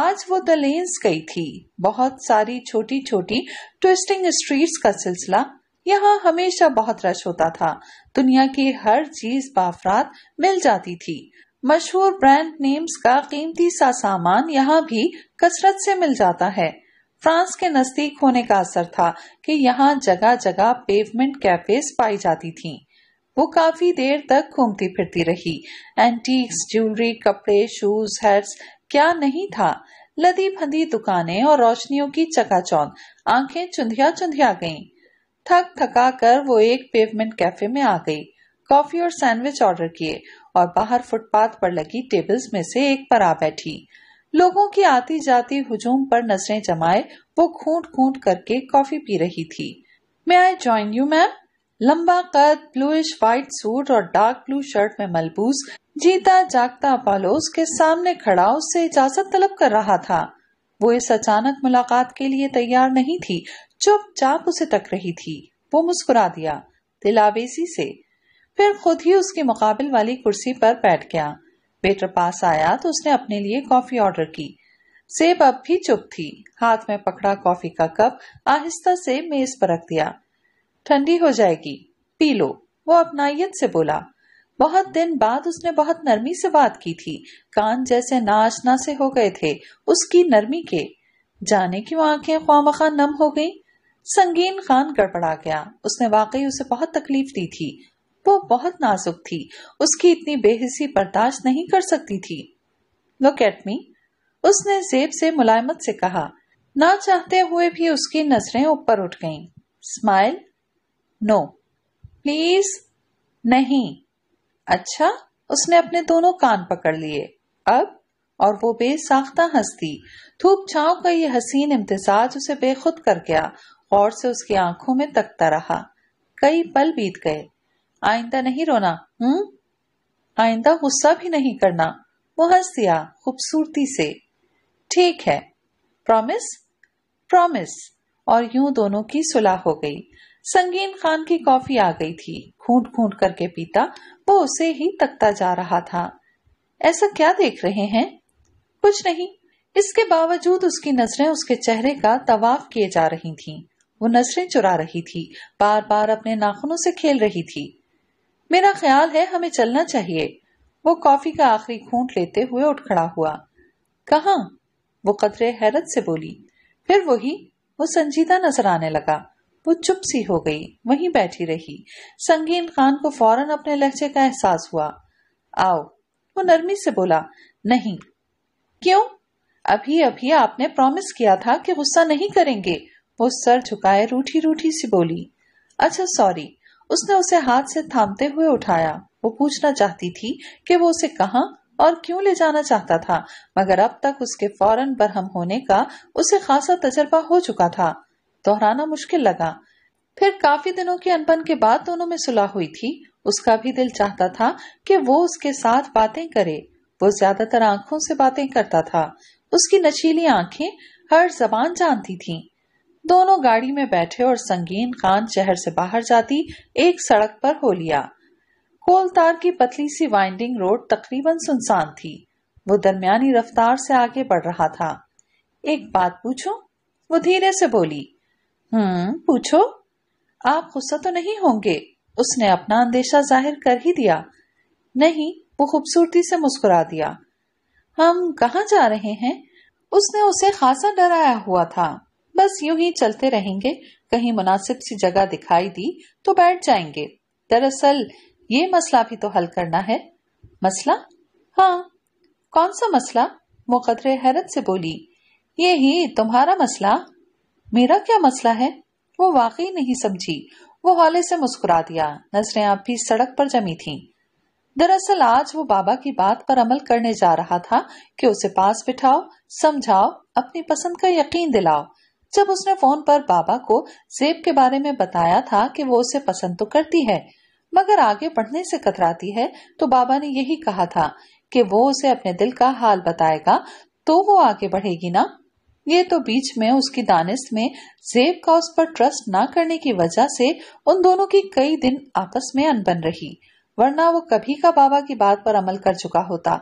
आज वो द लेंस गई थी बहुत सारी छोटी छोटी ट्विस्टिंग स्ट्रीट्स का सिलसिला यहाँ हमेशा बहुत रश होता था दुनिया की हर चीज बाफरात मिल जाती थी मशहूर ब्रांड नेम्स का कीमती सा सामान यहाँ भी कसरत से मिल जाता है फ्रांस के नजदीक होने का असर था कि यहाँ जगह जगह पेवमेंट कैफेज पाई जाती थी वो काफी देर तक घूमती फिरती रही एंटीक्स ज्वेलरी कपड़े शूज हेड्स क्या नहीं था लदी फंदी दुकानें और रोशनियों की चकाचौंध आंखें चुंधिया चुंधिया गईं। थक थका कर वो एक पेवमेंट कैफे में आ गई कॉफी और सैंडविच ऑर्डर किए और बाहर फुटपाथ पर लगी टेबल्स में से एक पर आ बैठी लोगों की आती जाती हुजूम पर नजरें जमाए वो खूंट खूंट करके कॉफी पी रही थी मैं आई ज्वाइन यू मैम लंबा कद ब्लूइश व्हाइट सूट और डार्क ब्लू शर्ट में मलबूस जीता जागता पालो उसके सामने खड़ा उससे इजाजत तलब कर रहा था वो इस अचानक मुलाकात के लिए तैयार नहीं थी चुपचाप उसे तक रही थी वो मुस्कुरा दिया दिलावेजी से फिर खुद ही उसके मुकाबले वाली कुर्सी पर बैठ गया वेटर पास आया तो उसने अपने लिए कॉफी ऑर्डर की सेब अब भी चुप थी हाथ में पकड़ा कॉफी का कप आहिस्ता से मेज पर रख दिया ठंडी हो जाएगी पी लो वो अपनायत से बोला बहुत दिन बाद उसने बहुत नरमी से बात की थी कान जैसे नाचना से हो गए थे उसकी नरमी के जाने क्यों आंखें ख्वामखा नम हो गईं संगीन खान गड़बड़ा गया उसने वाकई उसे बहुत तकलीफ दी थी वो बहुत नाजुक थी उसकी इतनी बेहिसी बर्दाश्त नहीं कर सकती थी लुक उसने जेब से मुलायमत से कहा ना चाहते हुए भी उसकी नजरें ऊपर उठ गईं। स्माइल नो प्लीज नहीं अच्छा उसने अपने दोनों कान पकड़ लिए अब और वो बेसाख्ता हंसती थूप छाव का ये हसीन इम्तिजाज उसे बेखुद कर गया गौर से उसकी आंखों में तकता रहा कई पल बीत गए आइंदा नहीं रोना हम्म आइंदा गुस्सा भी नहीं करना वो हंस दिया खूबसूरती से ठीक है प्रॉमिस प्रॉमिस और यूं दोनों की सुलह हो गई संगीन खान की कॉफी आ गई थी घूट घूट करके पीता वो उसे ही तकता जा रहा था ऐसा क्या देख रहे हैं कुछ नहीं इसके बावजूद उसकी नजरें उसके चेहरे का तवाफ किए जा रही थीं। वो नजरें चुरा रही थी बार बार अपने नाखूनों से खेल रही थी मेरा ख्याल है हमें चलना चाहिए वो कॉफी का आखिरी घूंट लेते हुए उठ खड़ा हुआ कहा वो कतरे हैरत से बोली फिर वही वो संजीदा नजर आने लगा वो चुप सी हो गई वहीं बैठी रही संगीन खान को फौरन अपने लहजे का एहसास हुआ आओ वो नरमी से बोला नहीं क्यों अभी अभी आपने प्रॉमिस किया था कि गुस्सा नहीं करेंगे वो सर झुकाए रूठी रूठी सी बोली अच्छा सॉरी उसने उसे हाथ से थामते हुए उठाया वो पूछना चाहती थी कि वो उसे कहा और क्यों ले जाना चाहता था मगर अब तक उसके फौरन बरहम होने का उसे खासा तजर्बा हो चुका था दोहराना मुश्किल लगा फिर काफी दिनों के अनबन के बाद दोनों में सुलह हुई थी उसका भी दिल चाहता था कि वो उसके साथ बातें करे वो ज्यादातर आंखों से बातें करता था उसकी नचीली आंखें हर जबान जानती थीं दोनों गाड़ी में बैठे और संगीन खान शहर से बाहर जाती एक सड़क पर हो लिया कोलतार की पतली सी वाइंडिंग रोड तकरीबन सुनसान थी वो दरमियानी रफ्तार से आगे बढ़ रहा था एक बात पूछो वो धीरे से बोली हम्म पूछो आप गुस्सा तो नहीं होंगे उसने अपना अंदेशा जाहिर कर ही दिया नहीं वो खूबसूरती से मुस्कुरा दिया हम कहा जा रहे हैं उसने उसे खासा डराया हुआ था बस यूं ही चलते रहेंगे कहीं मुनासिब सी जगह दिखाई दी तो बैठ जाएंगे दरअसल ये मसला भी तो हल करना है मसला हाँ कौन सा मसला मुकदर हैरत से बोली ये ही तुम्हारा मसला मेरा क्या मसला है वो वाकई नहीं समझी वो हौले से मुस्कुरा दिया नजरें आप भी सड़क पर जमी थीं। दरअसल आज वो बाबा की बात पर अमल करने जा रहा था कि उसे पास बिठाओ समझाओ अपनी पसंद का यकीन दिलाओ जब उसने फोन पर बाबा को जेब के बारे में बताया था कि वो उसे पसंद तो करती है मगर आगे बढ़ने से कतराती है तो बाबा ने यही कहा था कि वो उसे अपने दिल का हाल बताएगा तो वो आगे बढ़ेगी ना ये तो बीच में उसकी दानिश में जेब का उस पर ट्रस्ट ना करने की वजह से उन दोनों की कई दिन आपस में अनबन रही वरना वो कभी का बाबा की बात पर अमल कर चुका होता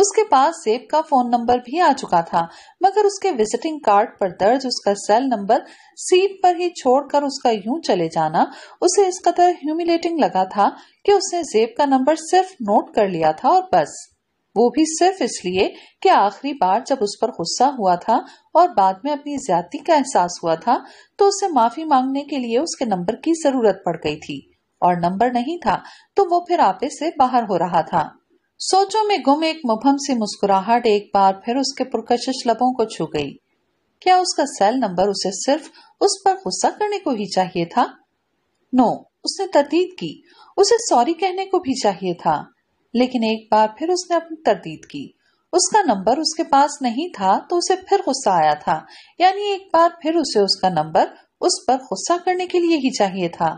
उसके पास सेब का फोन नंबर भी आ चुका था मगर उसके विजिटिंग कार्ड पर दर्ज उसका सेल नंबर सीट पर ही छोड़कर उसका यूं चले जाना उसे इस कदर ह्यूमिलेटिंग लगा था कि उसने सेब का नंबर सिर्फ नोट कर लिया था और बस वो भी सिर्फ इसलिए कि आखिरी बार जब उस पर गुस्सा हुआ था और बाद में अपनी ज्यादा का एहसास हुआ था तो उसे माफी मांगने के लिए उसके नंबर की जरूरत पड़ गई थी और नंबर नहीं था तो वो फिर आपे से बाहर हो रहा था सोचों में गुम एक मुभम सी मुस्कुराहट एक बार फिर उसके पुरकशिश लबों को छू गई क्या उसका सेल नंबर उसे सिर्फ उस पर गुस्सा करने को ही चाहिए था नो उसने तरदीद की उसे सॉरी कहने को भी चाहिए था लेकिन एक बार फिर उसने अपनी तरदीद की उसका नंबर उसके पास नहीं था तो उसे फिर गुस्सा आया था यानी एक बार फिर उसे उसका नंबर उस पर गुस्सा करने के लिए ही चाहिए था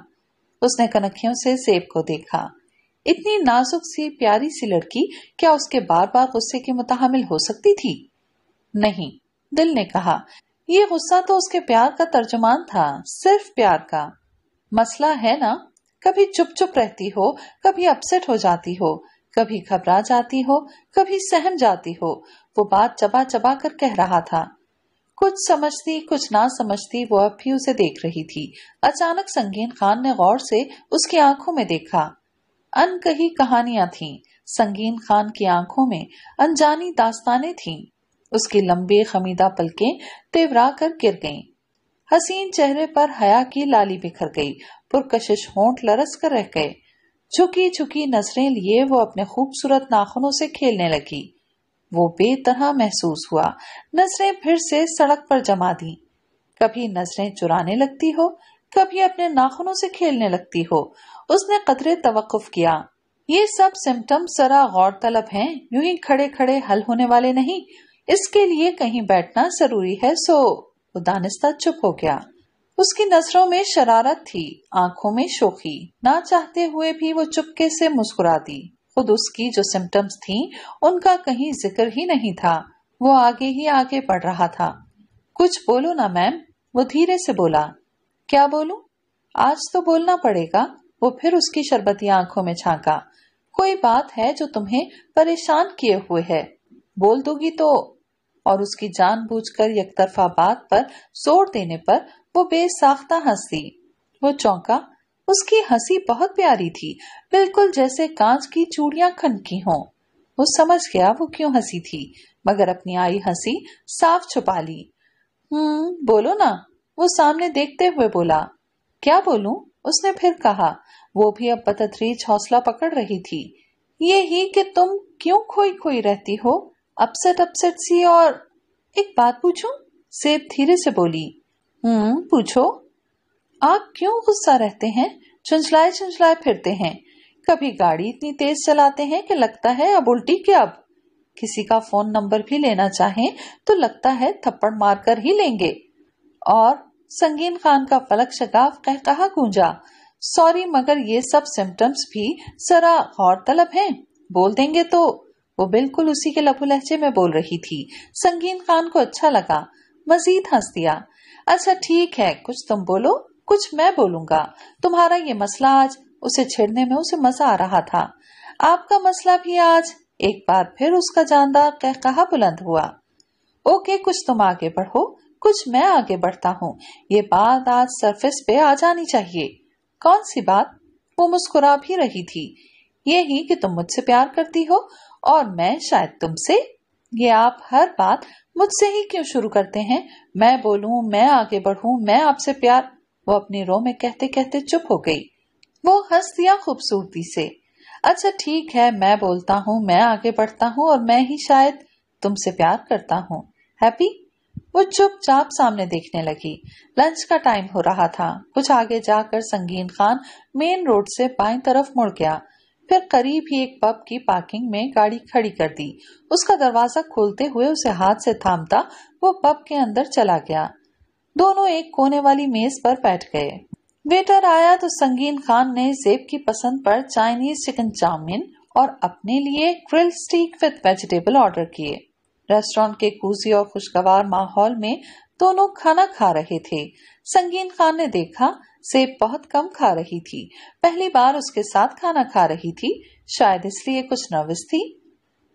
उसने कनखियों से सेब को देखा इतनी नाजुक सी प्यारी सी लड़की क्या उसके बार बार गुस्से के मुतहमिल हो सकती थी नहीं दिल ने कहा ये गुस्सा तो उसके प्यार का तर्जमान था सिर्फ प्यार का मसला है ना कभी चुप चुप रहती हो कभी अपसेट हो जाती हो कभी घबरा जाती हो कभी सहम जाती हो वो बात चबा चबा कर कह रहा था कुछ समझती कुछ ना समझती वो अब भी उसे देख रही थी अचानक संगीन खान ने गौर से उसकी आंखों में देखा अनकही कहानियां थीं संगीन खान की आंखों में अनजानी दास्तानें थीं उसकी लंबे खमीदा पलकें तेवरा कर गिर गईं हसीन चेहरे पर हया की लाली बिखर गई पुरकशिश होंठ लरस कर रह गए झुकी झुकी नजरें लिए वो अपने खूबसूरत नाखूनों से खेलने लगी वो बेतरह महसूस हुआ नजरें फिर से सड़क पर जमा दी कभी नजरें चुराने लगती हो कभी अपने नाखूनों से खेलने लगती हो उसने कतरे तवकुफ किया ये सब सिम्टम जरा गौर तलब है यू ही खड़े खड़े हल होने वाले नहीं इसके लिए कहीं बैठना जरूरी है सो वो दानिस्ता चुप हो गया उसकी नजरों में शरारत थी आंखों में शोखी ना चाहते हुए भी वो चुपके से मुस्कुरा दी खुद उसकी जो सिम्टम्स थी उनका कहीं जिक्र ही नहीं था वो आगे ही आगे पढ़ रहा था कुछ बोलो ना मैम वो धीरे से बोला क्या बोलू आज तो बोलना पड़ेगा वो फिर उसकी शरबती आंखों में छाका कोई बात है जो तुम्हें परेशान किए हुए है बोल दूंगी तो और उसकी जानबूझकर तरफा बात पर जोर देने पर वो बेसाख्ता हंसी वो चौंका उसकी हंसी बहुत प्यारी थी बिल्कुल जैसे कांच की चूड़ियां खनकी हों वो समझ गया वो क्यों हंसी थी मगर अपनी आई हंसी साफ छुपा ली हम्म बोलो ना वो सामने देखते हुए बोला क्या बोलूं? उसने फिर कहा वो भी अब बततरीज हौसला पकड़ रही थी ये ही कि तुम क्यों खोई खोई रहती हो अपसेट अपसेट सी और एक बात पूछू सेब धीरे से बोली हम्म पूछो आप क्यों गुस्सा रहते हैं झुंझलाए झुंझलाए फिरते हैं कभी गाड़ी इतनी तेज चलाते हैं कि लगता है अब उल्टी के अब किसी का फोन नंबर भी लेना चाहें तो लगता है थप्पड़ मारकर ही लेंगे और संगीन खान का फलक शगाफ कह कहा गूंजा सॉरी मगर ये सब सिम्टम्स भी सरा गौर तलब है बोल देंगे तो वो बिल्कुल उसी के लघु लहजे में बोल रही थी संगीन खान को अच्छा लगा मजीद हंस दिया अच्छा ठीक है कुछ तुम बोलो कुछ मैं बोलूंगा तुम्हारा ये मसला आज उसे छेड़ने में उसे मजा आ रहा था आपका मसला भी आज एक बार फिर उसका जानदार कह कहा बुलंद हुआ ओके कुछ तुम आगे बढ़ो कुछ मैं आगे बढ़ता हूँ ये बात आज सरफेस पे आ जानी चाहिए कौन सी बात वो मुस्कुरा भी रही थी ही कि तुम मुझसे प्यार करती हो और मैं शायद तुमसे ये आप हर बात मुझसे ही क्यों शुरू करते हैं मैं बोलूं मैं आगे बढ़ूं मैं आपसे प्यार वो अपनी रो में कहते कहते चुप हो गई वो हंस दिया खूबसूरती से अच्छा ठीक है मैं बोलता हूँ मैं आगे बढ़ता हूँ और मैं ही शायद तुमसे प्यार करता हूँ हैप्पी वो चुपचाप सामने देखने लगी लंच का टाइम हो रहा था कुछ आगे जाकर संगीन खान मेन रोड से बाई तरफ मुड़ गया फिर करीब ही एक पब की पार्किंग में गाड़ी खड़ी कर दी उसका दरवाजा खोलते हुए उसे हाथ से थामता वो पब के अंदर चला गया दोनों एक कोने वाली मेज पर बैठ गए वेटर आया तो संगीन खान ने जेब की पसंद पर चाइनीज चिकन चाउमिन और अपने लिए grill steak with vegetable order किए रेस्टोरेंट के कूजी और खुशगवार माहौल में दोनों खाना खा रहे थे संगीन खान ने देखा सेब बहुत कम खा रही थी पहली बार उसके साथ खाना खा रही थी शायद इसलिए कुछ नर्वस थी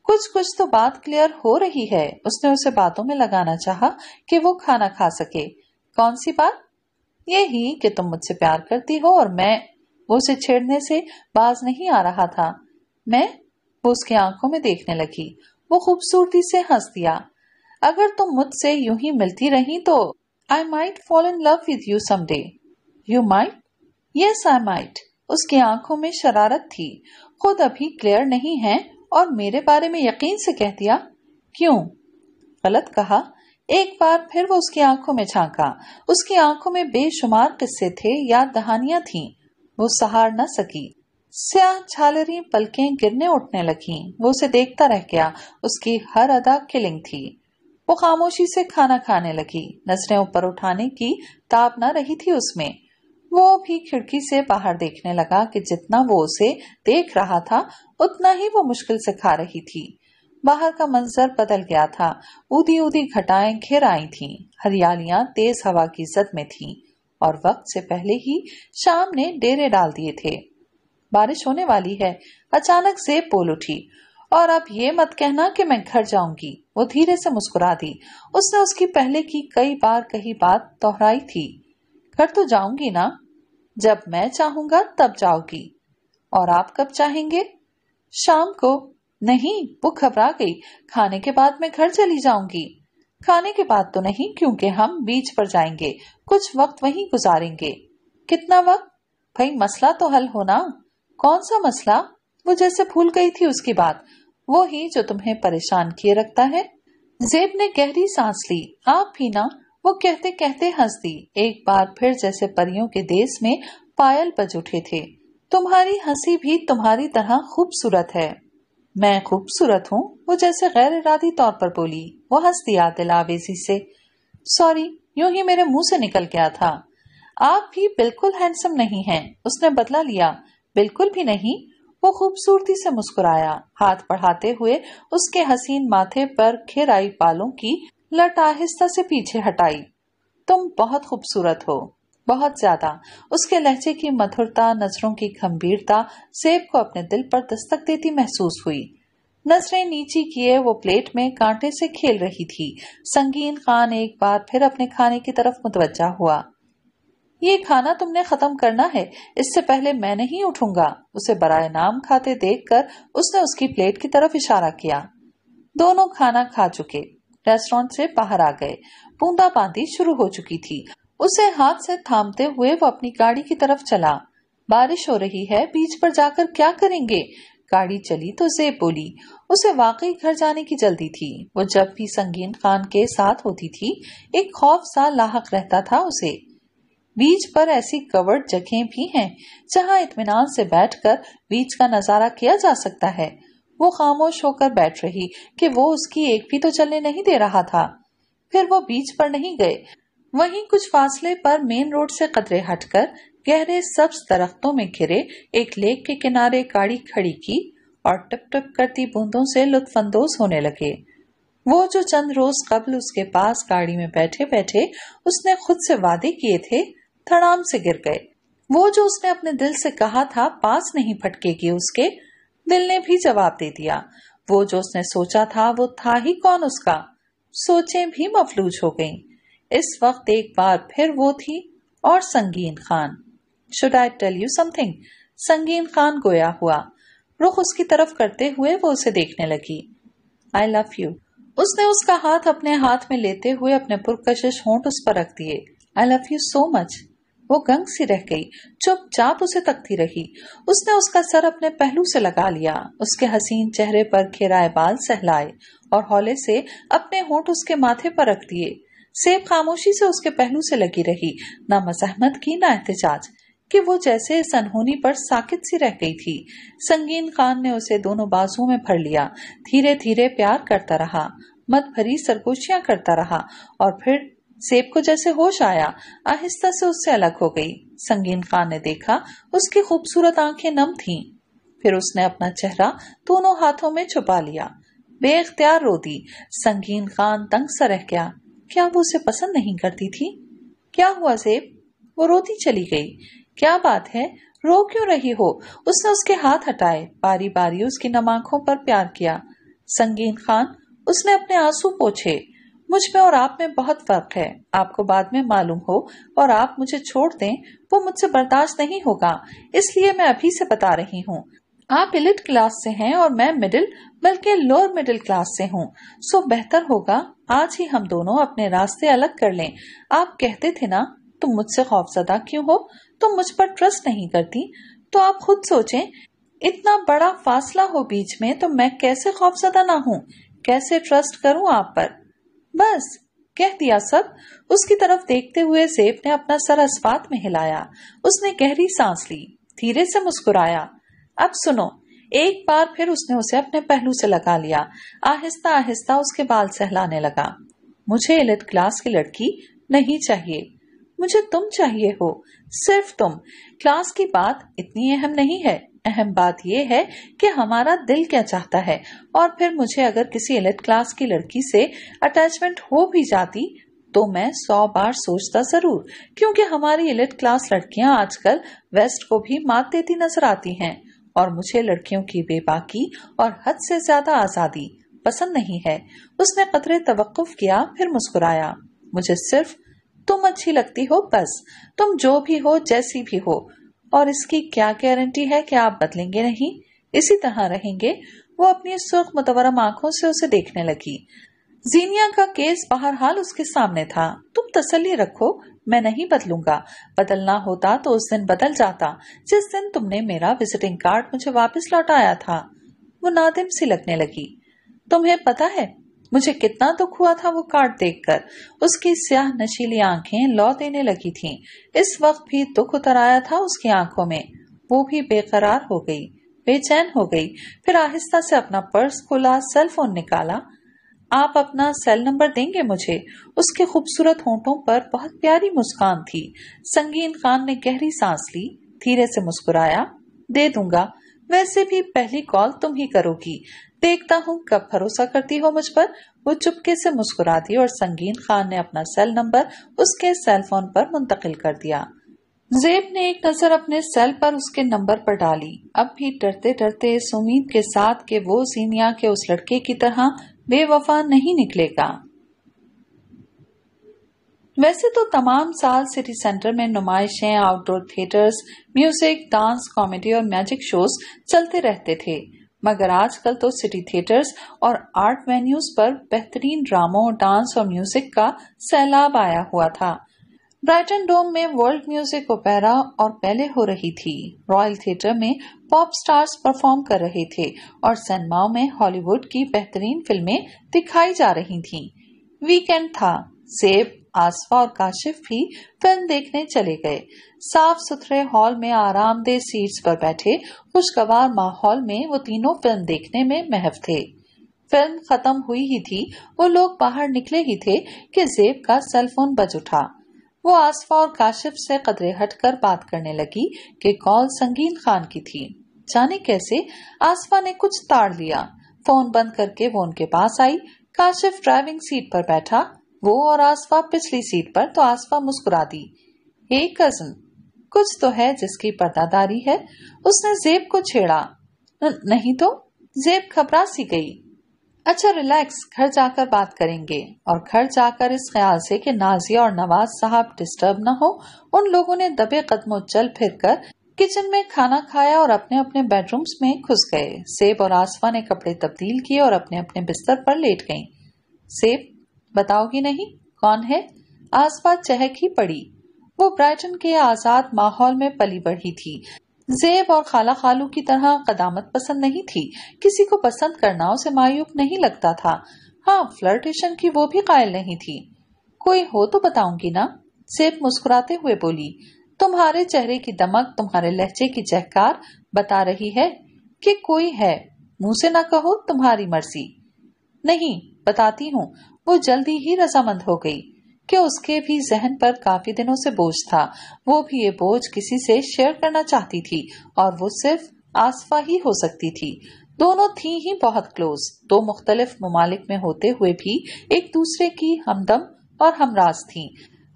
कुछ कुछ तो बात क्लियर हो रही है उसने उसे बातों में लगाना चाहा कि वो खाना खा सके कौन सी बात ये ही कि तुम मुझसे प्यार करती हो और मैं वो उसे छेड़ने से बाज नहीं आ रहा था मैं वो उसकी आंखों में देखने लगी वो खूबसूरती से हंस दिया अगर तुम मुझसे यू ही मिलती रही तो I might fall in love with you same you might yes I might उसकी आंखों में शरारत थी खुद अभी क्लियर नहीं है और मेरे बारे में यकीन से कह दिया क्यों गलत कहा एक बार फिर वो उसकी आंखों में झांका उसकी आंखों में बेशुमार किस्से थे याद दहानियां थीं वो सहार न सकी स्या झालरी पलकें गिरने उठने लगी वो उसे देखता रह गया उसकी हर अदा किलिंग थी वो खामोशी से खाना खाने लगी नजरें ऊपर उठाने की ताप ना रही थी उसमें वो भी खिड़की से बाहर देखने लगा कि जितना वो उसे देख रहा था उतना ही वो मुश्किल से खा रही थी बाहर का मंजर बदल गया था उदी उदी घटाएं घिर आई थीं, हरियालियां तेज हवा की जद में थीं और वक्त से पहले ही शाम ने डेरे डाल दिए थे बारिश होने वाली है अचानक से बोल उठी और अब ये मत कहना कि मैं घर जाऊंगी वो धीरे से मुस्कुरा दी उसने उसकी पहले की कई बार कही बात दोहराई थी घर तो जाऊंगी ना जब मैं चाहूंगा तब जाओगी और आप कब चाहेंगे शाम को नहीं वो घबरा गई खाने के बाद मैं घर चली जाऊंगी खाने के बाद तो नहीं क्योंकि हम बीच पर जाएंगे कुछ वक्त वहीं गुजारेंगे कितना वक्त भाई मसला तो हल होना कौन सा मसला वो जैसे भूल गई थी उसकी बात वो ही जो तुम्हें परेशान किए रखता है जेब ने गहरी सांस ली आप भी ना वो कहते कहते हंस दी एक बार फिर जैसे परियों के देश में पायल बज उठे थे तुम्हारी हंसी भी तुम्हारी तरह खूबसूरत है मैं खूबसूरत हूँ वो जैसे गैर इरादी तौर पर बोली वो हंस दिया दिलावेजी से सॉरी यूं ही मेरे मुंह से निकल गया था आप भी बिल्कुल हैंडसम नहीं हैं उसने बदला लिया बिल्कुल भी नहीं वो खूबसूरती से मुस्कुराया हाथ बढ़ाते हुए उसके हसीन माथे पर खिर आई बालों की लट आहिस्ता से पीछे हटाई तुम बहुत खूबसूरत हो बहुत ज्यादा उसके लहजे की मधुरता नजरों की गंभीरता सेब को अपने दिल पर दस्तक देती महसूस हुई नजरें नीचे किए वो प्लेट में कांटे से खेल रही थी संगीन खान एक बार फिर अपने खाने की तरफ मुतवजा हुआ ये खाना तुमने खत्म करना है इससे पहले मैं नहीं उठूंगा उसे बराए नाम खाते देखकर उसने उसकी प्लेट की तरफ इशारा किया दोनों खाना खा चुके रेस्टोरेंट से बाहर आ गए बूंदा बांदी शुरू हो चुकी थी उसे हाथ से थामते हुए वो अपनी गाड़ी की तरफ चला बारिश हो रही है बीच पर जाकर क्या करेंगे गाड़ी चली तो जेब बोली उसे वाकई घर जाने की जल्दी थी वो जब भी संगीन खान के साथ होती थी एक खौफ सा लाहक रहता था उसे बीच पर ऐसी कवर्ड जगह भी हैं जहां इतमान से बैठकर बीच का नजारा किया जा सकता है वो खामोश होकर बैठ रही कि वो उसकी एक भी तो चलने नहीं दे रहा था फिर वो बीच पर नहीं गए वहीं कुछ फासले पर मेन रोड से कतरे हटकर गहरे सब्ज दरख्तों में घिरे एक लेक के किनारे गाड़ी खड़ी की और टप टप करती बूंदों से लुत्फानंदोज होने लगे वो जो चंद रोज कबल उसके पास गाड़ी में बैठे बैठे उसने खुद से वादे किए थे धड़ाम से गिर गए वो जो उसने अपने दिल से कहा था पास नहीं फटकेगी उसके दिल ने भी जवाब दे दिया वो जो उसने सोचा था वो था ही कौन उसका सोचे भी मफलूज हो गईं। इस वक्त एक बार फिर वो थी और Sangeen Khan should I tell you something Sangeen Khan गोया हुआ रुख उसकी तरफ करते हुए वो उसे देखने लगी आई लव यू उसने उसका हाथ अपने हाथ में लेते हुए अपने पुरकशिश होंठ उस पर रख दिए I love you so much वो गंग सी रह गई चुपचाप उसे तकती रही उसने उसका सर अपने पहलू से लगा लिया उसके हसीन चेहरे पर खेराए बाल सहलाए और हौले से अपने होंठ उसके माथे पर रख दिए सेब खामोशी से उसके पहलू से लगी रही न मजहमत की न एहतजाज कि वो जैसे इस अनहोनी पर साकित सी रह गई थी संगीन खान ने उसे दोनों बाजुओं में भर लिया धीरे धीरे प्यार करता रहा मत भरी सरगोशियां करता रहा और फिर सेब को जैसे होश आया आहिस्ता से उससे अलग हो गई संगीन खान ने देखा उसकी खूबसूरत आंखें नम थीं फिर उसने अपना चेहरा दोनों हाथों में छुपा लिया बेख्तियार रो दी संगीन खान तंग सा रह गया क्या वो उसे पसंद नहीं करती थी क्या हुआ सेब वो रोती चली गई क्या बात है रो क्यों रही हो उसने उसके हाथ हटाए बारी बारी उसकी नमाखों पर प्यार किया संगीन खान उसने अपने आंसू पोछे मुझ में और आप में बहुत फर्क है आपको बाद में मालूम हो और आप मुझे छोड़ दें वो मुझसे बर्दाश्त नहीं होगा इसलिए मैं अभी से बता रही हूँ आप इलिट क्लास से हैं और मैं मिडिल बल्कि लोअर मिडिल क्लास से हूँ सो बेहतर होगा आज ही हम दोनों अपने रास्ते अलग कर लें आप कहते थे ना तुम मुझसे खौफजदा क्यों हो तुम मुझ पर ट्रस्ट नहीं करती तो आप खुद सोचें इतना बड़ा फासला हो बीच में तो मैं कैसे खौफजदा ना हूँ कैसे ट्रस्ट करूँ आप पर बस कह दिया सब उसकी तरफ देखते हुए सेब ने अपना सर अस्पात में हिलाया उसने गहरी सांस ली धीरे से मुस्कुराया अब सुनो एक बार फिर उसने उसे अपने पहलू से लगा लिया आहिस्ता आहिस्ता उसके बाल सहलाने लगा मुझे एलिट क्लास की लड़की नहीं चाहिए मुझे तुम चाहिए हो सिर्फ तुम क्लास की बात इतनी अहम नहीं है अहम बात यह है कि हमारा दिल क्या चाहता है और फिर मुझे अगर किसी एलिट क्लास की लड़की से अटैचमेंट हो भी जाती तो मैं सौ बार सोचता जरूर क्योंकि हमारी एलिट क्लास लड़कियां आजकल वेस्ट को भी मात देती नजर आती हैं और मुझे लड़कियों की बेबाकी और हद से ज्यादा आजादी पसंद नहीं है उसने कतरे तवक्फ किया फिर मुस्कुराया मुझे सिर्फ तुम अच्छी लगती हो बस तुम जो भी हो जैसी भी हो और इसकी क्या गारंटी है कि आप बदलेंगे नहीं इसी तरह रहेंगे वो अपनी सुर्ख मुतवरम आंखों से उसे देखने लगी जीनिया का केस बहरहाल उसके सामने था तुम तसल्ली रखो मैं नहीं बदलूंगा बदलना होता तो उस दिन बदल जाता जिस दिन तुमने मेरा विजिटिंग कार्ड मुझे वापस लौटाया था वो नादिम सी लगने लगी तुम्हें पता है मुझे कितना दुख हुआ था वो कार्ड देखकर उसकी स्याह नशीली आंखें लौ देने लगी थीं। इस वक्त भी दुख उतर आया था उसकी आंखों में वो भी बेकरार हो गई बेचैन हो गई फिर आहिस्ता से अपना पर्स खोला सेल फोन निकाला आप अपना सेल नंबर देंगे मुझे उसके खूबसूरत होंठों पर बहुत प्यारी मुस्कान थी संगीन खान ने गहरी सांस ली धीरे से मुस्कुराया दे दूंगा वैसे भी पहली कॉल तुम ही करोगी देखता हूँ कब भरोसा करती हो मुझ पर वो चुपके से मुस्कुरा दी और संगीन खान ने अपना सेल नंबर उसके सेल फोन पर मुंतकिल कर दिया जेब ने एक नजर अपने सेल पर उसके नंबर पर डाली अब भी डरते डरते इस उम्मीद के साथ के वो सीनिया के उस लड़के की तरह बेवफा नहीं निकलेगा वैसे तो तमाम साल सिटी सेंटर में नुमाइशें outdoor theatres music dance comedy और मैजिक शोज चलते रहते थे मगर आजकल तो सिटी थिएटर्स और आर्ट वेन्यूज पर बेहतरीन ड्रामों डांस और म्यूजिक का सैलाब आया हुआ था ब्राइटन डोम में वर्ल्ड म्यूजिक ओपेरा और पहले हो रही थी रॉयल थिएटर में पॉप स्टार्स परफॉर्म कर रहे थे और सनमाओ में हॉलीवुड की बेहतरीन फिल्में दिखाई जा रही थीं। वीकेंड था सेब आसफा और काशिफ भी फिल्म देखने चले गए साफ सुथरे हॉल में आरामदेह सीट्स पर बैठे खुशगवार माहौल में वो तीनों फिल्म देखने में महव थे फिल्म खत्म हुई ही थी वो लोग बाहर निकले ही थे कि जेब का सेलफोन बज उठा वो आसफा और काशिफ से कदरे हटकर बात करने लगी कि कॉल संगीन खान की थी जाने कैसे आसफा ने कुछ ताड़ लिया फोन बंद करके वो उनके पास आई काशिफ ड्राइविंग सीट पर बैठा वो और आसफा पिछली सीट पर तो आसफा मुस्कुरा दी हे कजन कुछ तो है जिसकी पर्दादारी है उसने जेब को छेड़ा न, नहीं तो जेब घबरा सी गई अच्छा रिलैक्स घर जाकर बात करेंगे और घर जाकर इस ख्याल से कि नाजिया और नवाज साहब डिस्टर्ब ना हो उन लोगों ने दबे कदमों चल फिर कर किचन में खाना खाया और अपने अपने बेडरूम्स में घुस गए सेब और आसफा ने कपड़े तब्दील किए और अपने अपने बिस्तर पर लेट गईं। सेब बताओगी नहीं कौन है आसपास चहक ही पड़ी वो ब्राइटन के आजाद माहौल में पली बढ़ी थी जेब और खाला खालू की तरह कदामत पसंद नहीं थी किसी को पसंद करना उसे मायूब नहीं लगता था हाँ फ्लर्टेशन की वो भी कायल नहीं थी कोई हो तो बताऊंगी ना सेब मुस्कुराते हुए बोली तुम्हारे चेहरे की दमक तुम्हारे लहजे की चहकार बता रही है कि कोई है मुंह से ना कहो तुम्हारी मर्जी नहीं बताती हूँ वो जल्दी ही रजामंद हो गई कि उसके भी जहन पर काफी दिनों से बोझ था वो भी ये बोझ किसी से शेयर करना चाहती थी और वो सिर्फ आसफा ही हो सकती थी दोनों थी ही बहुत क्लोज दो मुख्तलिफ ममालिक में होते हुए भी एक दूसरे की हमदम और हमराज थी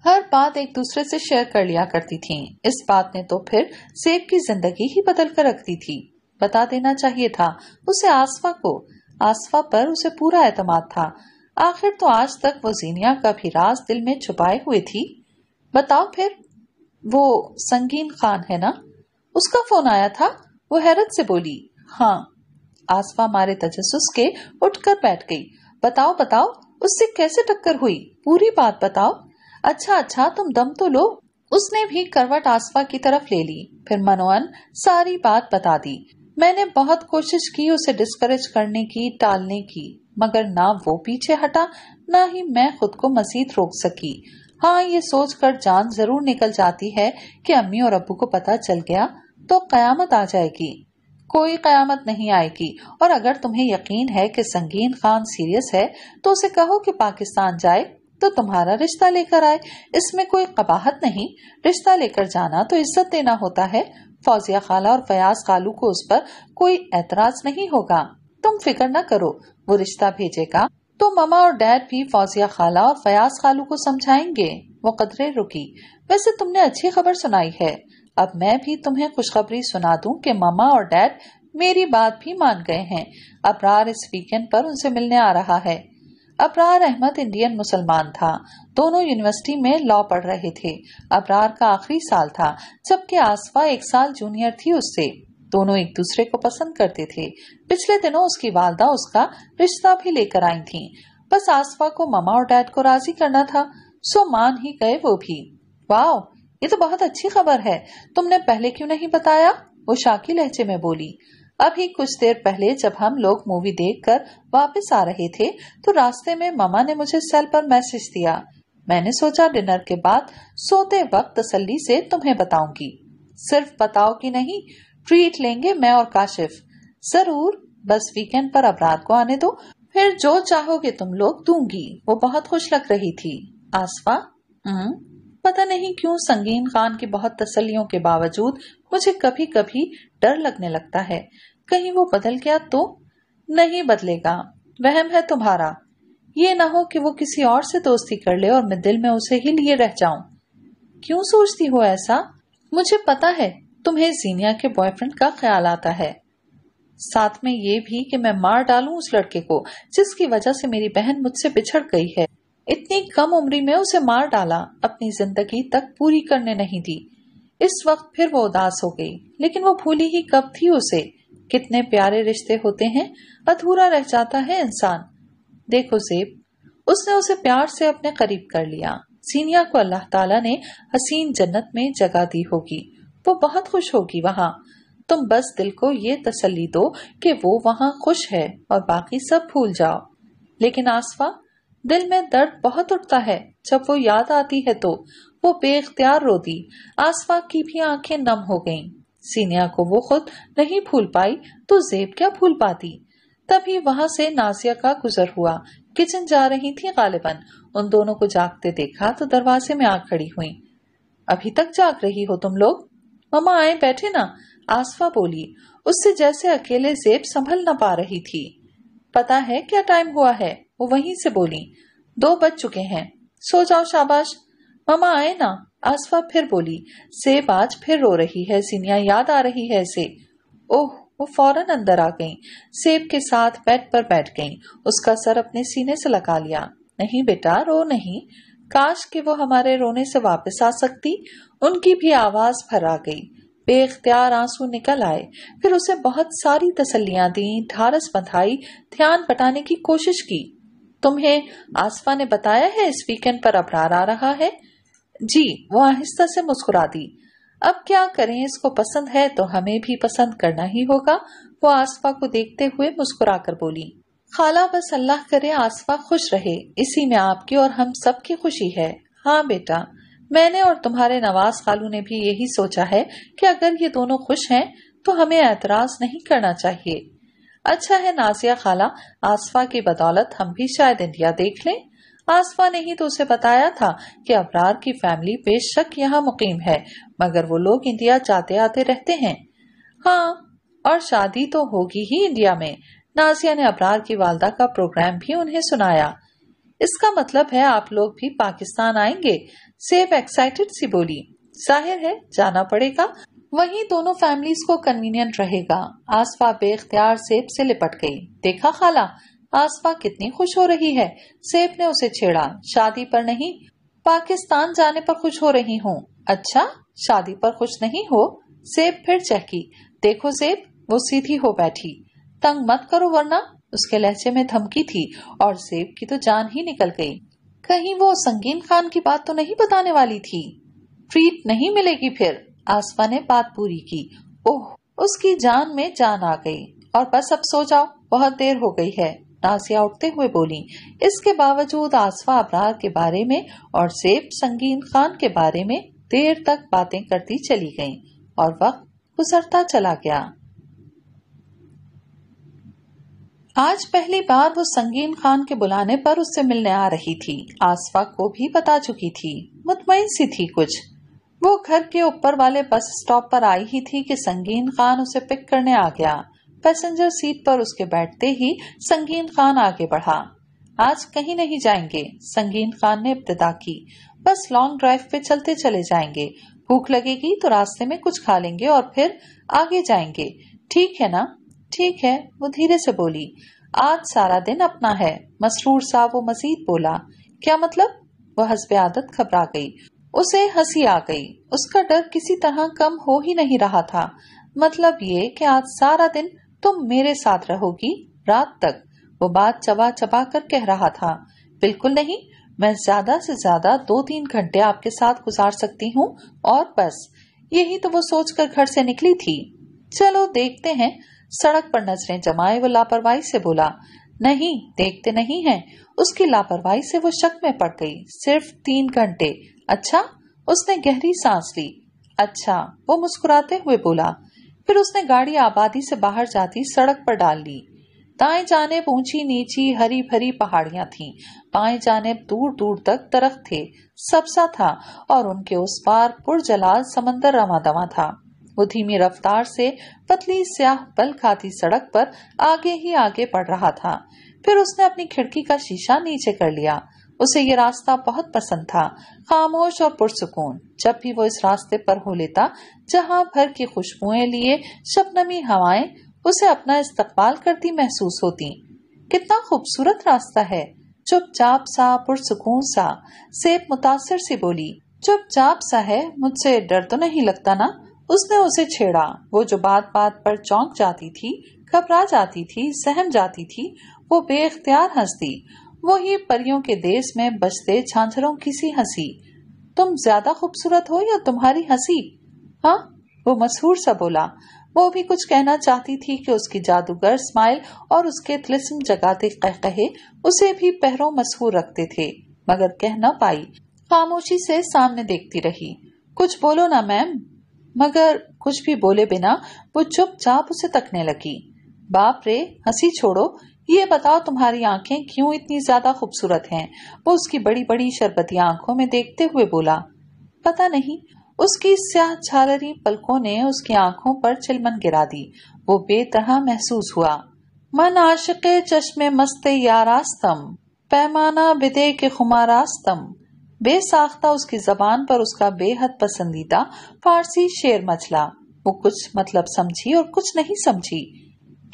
हर बात एक दूसरे से शेयर कर लिया करती थी इस बात ने तो फिर सेब की जिंदगी ही बदल कर रख दी थी बता देना चाहिए था उसे आसफा को आसफा पर उसे पूरा एतमाद था आखिर तो आज तक वो जीनिया का भी राज दिल में छुपाए हुए थी बताओ फिर वो संगीन खान है ना उसका फोन आया था वो हैरत से बोली हाँ आसफा मारे तजस के उठकर बैठ गई बताओ बताओ उससे कैसे टक्कर हुई पूरी बात बताओ अच्छा अच्छा तुम दम तो लो उसने भी करवट आसफा की तरफ ले ली फिर मनोहन सारी बात बता दी मैंने बहुत कोशिश की उसे डिस्करेज करने की टालने की मगर ना वो पीछे हटा ना ही मैं खुद को मजीद रोक सकी हाँ ये सोच कर जान जरूर निकल जाती है कि अम्मी और अबू को पता चल गया तो कयामत आ जाएगी कोई कयामत नहीं आएगी और अगर तुम्हें यकीन है कि संगीन खान सीरियस है तो उसे कहो कि पाकिस्तान जाए तो तुम्हारा रिश्ता लेकर आए इसमें कोई कबाहत नहीं रिश्ता लेकर जाना तो इज्जत देना होता है फौजिया खाला और फयाज खालू को उस पर कोई एतराज नहीं होगा तुम फिक्र न करो वो रिश्ता भेजेगा तो मामा और डैड भी फौजिया खाला और फयाज खालू को समझाएंगे वो कदरे रुकी वैसे तुमने अच्छी खबर सुनाई है अब मैं भी तुम्हें खुशखबरी सुना दूं कि मामा और डैड मेरी बात भी मान गए हैं रार इस वीकेंड पर उनसे मिलने आ रहा है अबरार अहमद इंडियन मुसलमान था दोनों यूनिवर्सिटी में लॉ पढ़ रहे थे अबरार का आखिरी साल था जबकि आसफा एक साल जूनियर थी उससे दोनों एक दूसरे को पसंद करते थे पिछले दिनों उसकी वालदा उसका रिश्ता भी लेकर आई थी बस आसफा को मामा और डैड को राजी करना था सो मान ही गए वो भी वाह ये तो बहुत अच्छी खबर है तुमने पहले क्यों नहीं बताया वो शाकी लहजे में बोली अभी कुछ देर पहले जब हम लोग मूवी देखकर वापस आ रहे थे तो रास्ते में मामा ने मुझे सेल पर मैसेज दिया मैंने सोचा डिनर के बाद सोते वक्त तसल्ली से तुम्हें बताऊंगी सिर्फ बताओ कि नहीं ट्रीट लेंगे मैं और काशिफ जरूर बस वीकेंड पर अब रात को आने दो फिर जो चाहोगे तुम लोग दूंगी वो बहुत खुश लग रही थी आसफा हम्म, पता नहीं क्यों संगीन खान की बहुत तसलियों के बावजूद मुझे कभी कभी डर लगने लगता है कहीं वो बदल गया तो नहीं बदलेगा वहम है तुम्हारा ये ना हो कि वो किसी और से दोस्ती कर ले और मैं दिल में उसे ही लिए रह जाऊं क्यों सोचती हो ऐसा मुझे पता है तुम्हें जीनिया के बॉयफ्रेंड का ख्याल आता है साथ में ये भी कि मैं मार डालूं उस लड़के को जिसकी वजह से मेरी बहन मुझसे बिछड़ गई है इतनी कम उम्री में उसे मार डाला अपनी जिंदगी तक पूरी करने नहीं दी इस वक्त फिर वो उदास हो गई लेकिन वो भूली ही कब थी उसे कितने प्यारे रिश्ते होते हैं अधूरा रह जाता है इंसान देखो सेब उसने उसे प्यार से अपने करीब कर लिया सीनिया को अल्लाह ताला ने हसीन जन्नत में जगह दी होगी वो बहुत खुश होगी वहाँ तुम बस दिल को ये तसल्ली दो कि वो वहाँ खुश है और बाकी सब भूल जाओ लेकिन आसफा दिल में दर्द बहुत उठता है जब वो याद आती है तो वो बेख्तियार दी आसमा की भी आंखें नम हो गईं। सीनिया को वो खुद नहीं भूल पाई तो जेब क्या भूल पाती तभी वहां से नाजिया का गुजर हुआ किचन जा रही थी गालिबन उन दोनों को जागते देखा तो दरवाजे में आ खड़ी हुई अभी तक जाग रही हो तुम लोग ममा आए बैठे ना आसफा बोली उससे जैसे अकेले जेब संभल ना पा रही थी पता है क्या टाइम हुआ है वो वहीं से बोली दो बज चुके हैं सो जाओ शाबाश मामा आए ना आसफा फिर बोली सेब आज फिर रो रही है सीनिया याद आ रही है इसे ओह वो फौरन अंदर आ गई सेब के साथ बेड पर बैठ गई उसका सर अपने सीने से लगा लिया नहीं बेटा रो नहीं काश कि वो हमारे रोने से वापस आ सकती उनकी भी आवाज भर आ गई बेख्तियार आंसू निकल आए फिर उसे बहुत सारी तसल्लियां दी ढारस बंधाई ध्यान बटाने की कोशिश की तुम्हें आसफा ने बताया है इस वीकेंड पर अबरार आ रहा है जी वो आहिस्ता से मुस्कुरा दी अब क्या करें इसको पसंद है तो हमें भी पसंद करना ही होगा वो आसफा को देखते हुए मुस्कुरा कर बोली खाला बस अल्लाह करे आसफा खुश रहे इसी में आपकी और हम सब की खुशी है हाँ बेटा मैंने और तुम्हारे नवाज खालू ने भी यही सोचा है कि अगर ये दोनों खुश हैं तो हमें एतराज नहीं करना चाहिए अच्छा है नाजिया खाला आसफा की बदौलत हम भी शायद इंडिया देख लें आसफा ने ही तो उसे बताया था कि अबरार की फैमिली बेशक यहाँ मुकीम है मगर वो लोग इंडिया जाते आते रहते हैं हाँ और शादी तो होगी ही इंडिया में नाजिया ने अबरार की वालदा का प्रोग्राम भी उन्हें सुनाया इसका मतलब है आप लोग भी पाकिस्तान आएंगे सेब एक्साइटेड सी बोली जाहिर है जाना पड़ेगा वहीं दोनों फैमिलीज को कन्वीनियंट रहेगा आसफा बेख्तियार सेब से लिपट गई देखा खाला आसपा कितनी खुश हो रही है सेब ने उसे छेड़ा शादी पर नहीं पाकिस्तान जाने पर खुश हो रही हूँ अच्छा शादी पर खुश नहीं हो सेब फिर चहकी देखो सेब वो सीधी हो बैठी तंग मत करो वरना उसके लहजे में धमकी थी और सेब की तो जान ही निकल गई कहीं वो संगीन खान की बात तो नहीं बताने वाली थी ट्रीट नहीं मिलेगी फिर आसपा ने बात पूरी की ओह उसकी जान में जान आ गई और बस अब सो जाओ बहुत देर हो गई है नासिया उठते हुए बोली इसके बावजूद आसफा अबरार के बारे में और सेब संगीन खान के बारे में देर तक बातें करती चली गईं और वक्त गुजरता चला गया आज पहली बार वो संगीन खान के बुलाने पर उससे मिलने आ रही थी आसफा को भी बता चुकी थी मुतमिन सी थी कुछ वो घर के ऊपर वाले बस स्टॉप पर आई ही थी कि संगीन खान उसे पिक करने आ गया पैसेंजर सीट पर उसके बैठते ही संगीन खान आगे बढ़ा आज कहीं नहीं जाएंगे संगीन खान ने इब्तदा की बस लॉन्ग ड्राइव पे चलते चले जाएंगे भूख लगेगी तो रास्ते में कुछ खा लेंगे और फिर आगे जाएंगे ठीक है ना ठीक है वो धीरे से बोली आज सारा दिन अपना है मसरूर साहब वो मजीद बोला क्या मतलब वह हसब आदत घबरा गई उसे हंसी आ गई उसका डर किसी तरह कम हो ही नहीं रहा था मतलब ये कि आज सारा दिन तुम मेरे साथ रहोगी रात तक वो बात चबा चबा कर कह रहा था बिल्कुल नहीं मैं ज्यादा से ज्यादा दो तीन घंटे आपके साथ गुजार सकती हूँ और बस यही तो वो सोचकर घर से निकली थी चलो देखते हैं सड़क पर नजरें जमाए वो लापरवाही से बोला नहीं देखते नहीं है उसकी लापरवाही से वो शक में पड़ गई सिर्फ तीन घंटे अच्छा उसने गहरी सांस ली अच्छा वो मुस्कुराते हुए बोला फिर उसने गाड़ी आबादी से बाहर जाती सड़क पर डाल ली दाए जानेब ऊंची नीची हरी भरी पहाड़ियां थीं, बाए जानेब दूर दूर तक तरख थे सबसा था और उनके उस पार पुरजलाल समंदर रवा दवा था वो धीमी रफ्तार से पतली स्याह बल खाती सड़क पर आगे ही आगे बढ़ रहा था फिर उसने अपनी खिड़की का शीशा नीचे कर लिया उसे ये रास्ता बहुत पसंद था खामोश और पुरसकून जब भी वो इस रास्ते पर हो लेता जहाँ भर की खुशबुएं लिए शबनमी हवाएं उसे अपना इस्तकबाल करती महसूस होती कितना खूबसूरत रास्ता है चुपचाप सा पुरसकून सा सेब मुतासर से बोली चुपचाप सा है मुझसे डर तो नहीं लगता ना उसने उसे छेड़ा वो जो बात बात पर चौंक जाती थी घबरा जाती थी सहम जाती थी वो बेख्तियार हंसती वो ही परियों के देश में बसते छांछरों की सी हंसी तुम ज्यादा खूबसूरत हो या तुम्हारी हंसी हाँ वो मशहूर सा बोला वो भी कुछ कहना चाहती थी कि उसकी जादूगर स्माइल और उसके तिलस्म जगाते कह कहे उसे भी पहरों मशहूर रखते थे मगर कह न पाई खामोशी से सामने देखती रही कुछ बोलो ना मैम मगर कुछ भी बोले बिना वो चुपचाप उसे तकने लगी बाप रे हंसी छोड़ो ये बताओ तुम्हारी आंखें क्यों इतनी ज्यादा खूबसूरत हैं वो उसकी बड़ी बड़ी शरबती आंखों में देखते हुए बोला पता नहीं उसकी स्याह छालरी पलकों ने उसकी आंखों पर चिलमन गिरा दी वो बेतरह महसूस हुआ मन आशिक चश्मे मस्ते यारास्तम पैमाना बिदे के खुमारास्तम बेसाख्ता उसकी जबान पर उसका बेहद पसंदीदा फारसी शेर मचला वो कुछ मतलब समझी और कुछ नहीं समझी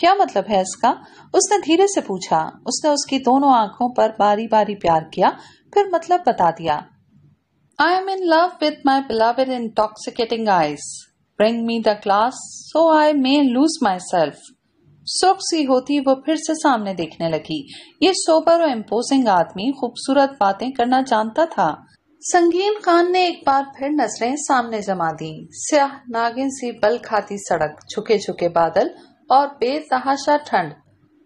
क्या मतलब है इसका उसने धीरे से पूछा उसने उसकी दोनों आंखों पर बारी बारी प्यार किया फिर मतलब बता दिया I am in love with my in intoxicating eyes bring me the glass so I may lose my self सुख सी होती वो फिर से सामने देखने लगी ये सोबर और इम्पोजिंग आदमी खूबसूरत बातें करना जानता था संगीन खान ने एक बार फिर नजरें सामने जमा दी स्याह नागिन सी बल खाती सड़क झुके झुके बादल और बेतहाशा ठंड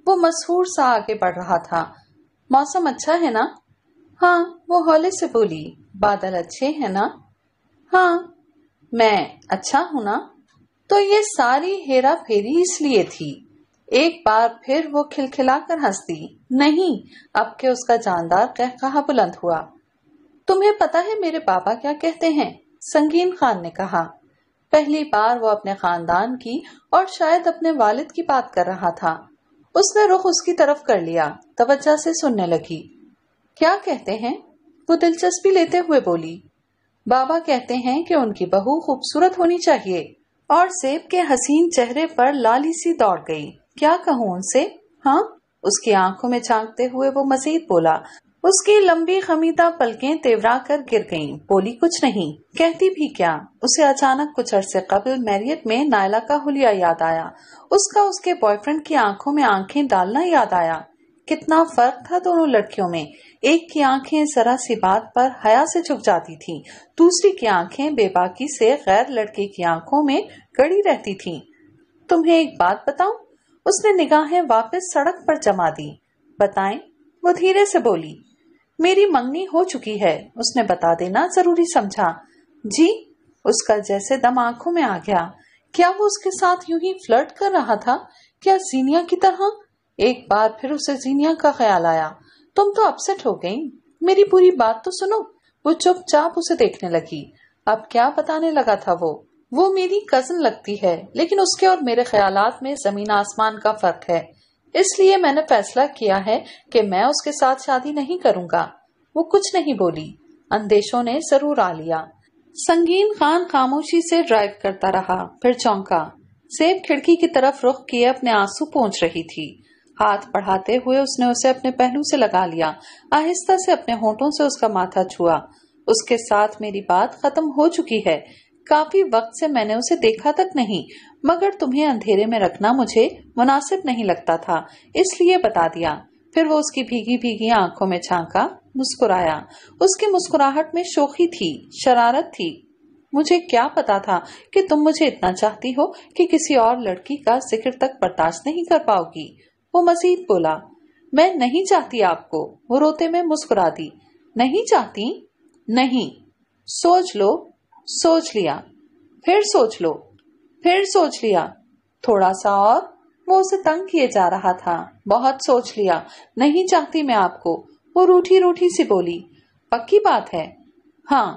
वो मशहूर सा आगे बढ़ रहा था मौसम अच्छा है ना हाँ वो हौले से बोली बादल अच्छे हैं ना हाँ मैं अच्छा हूं ना तो ये सारी हेरा फेरी इसलिए थी एक बार फिर वो खिलखिलाकर हंसती नहीं अब के उसका जानदार कह कहा बुलंद हुआ तुम्हें पता है मेरे पापा क्या कहते हैं संगीन खान ने कहा पहली बार वो अपने खानदान की और शायद अपने वालिद की बात कर रहा था उसने रुख उसकी तरफ कर लिया तवज्जा से सुनने लगी क्या कहते हैं वो दिलचस्पी लेते हुए बोली बाबा कहते हैं कि उनकी बहू खूबसूरत होनी चाहिए और सेब के हसीन चेहरे पर लाली सी दौड़ गई क्या कहूँ उनसे हाँ उसकी आंखों में झांकते हुए वो मजीद बोला उसकी लंबी खमीदा पलकें तेवरा कर गिर गईं। बोली कुछ नहीं कहती भी क्या उसे अचानक कुछ अरसे कबल मैरियट में नायला का हुलिया याद आया उसका उसके बॉयफ्रेंड की आंखों में आंखें डालना याद आया कितना फर्क था दोनों लड़कियों में एक की आंखें जरा सी बात पर हया से झुक जाती थीं, दूसरी की आंखें बेबाकी से गैर लड़के की आंखों में गड़ी रहती थीं। तुम्हें एक बात बताऊं? उसने निगाहें वापस सड़क पर जमा दी बताएं? वो धीरे से बोली मेरी मंगनी हो चुकी है उसने बता देना जरूरी समझा जी उसका जैसे दम आंखों में आ गया क्या वो उसके साथ यूं ही फ्लर्ट कर रहा था क्या जीनिया की तरह एक बार फिर उसे जीनिया का ख्याल आया तुम तो अपसेट हो गई मेरी पूरी बात तो सुनो वो चुपचाप उसे देखने लगी अब क्या बताने लगा था वो वो मेरी कजन लगती है लेकिन उसके और मेरे ख्यालात में जमीन आसमान का फर्क है इसलिए मैंने फैसला किया है कि मैं उसके साथ शादी नहीं करूंगा वो कुछ नहीं बोली अंदेशों ने जरूर आ लिया संगीन खान खामोशी से ड्राइव करता रहा फिर चौंका सेब खिड़की की तरफ रुख किए अपने आंसू पहुंच रही थी हाथ बढ़ाते हुए उसने उसे अपने पहलू से लगा लिया आहिस्ता से अपने होठों से उसका माथा छुआ उसके साथ मेरी बात खत्म हो चुकी है काफी वक्त से मैंने उसे देखा तक नहीं मगर तुम्हें अंधेरे में रखना मुझे मुनासिब नहीं लगता था इसलिए बता दिया फिर वो उसकी भीगी भीगी आंखों में छाका मुस्कुराया उसकी मुस्कुराहट में शोखी थी शरारत थी मुझे क्या पता था कि तुम मुझे इतना चाहती हो कि किसी और लड़की का जिक्र तक बर्दाश्त नहीं कर पाओगी वो मजीद बोला मैं नहीं चाहती आपको वो रोते में मुस्कुरा दी नहीं चाहती नहीं सोच लो सोच लिया फिर सोच लो फिर सोच लिया थोड़ा सा और वो उसे तंग किए जा रहा था बहुत सोच लिया नहीं चाहती मैं आपको वो रूठी रूठी सी बोली पक्की बात है हाँ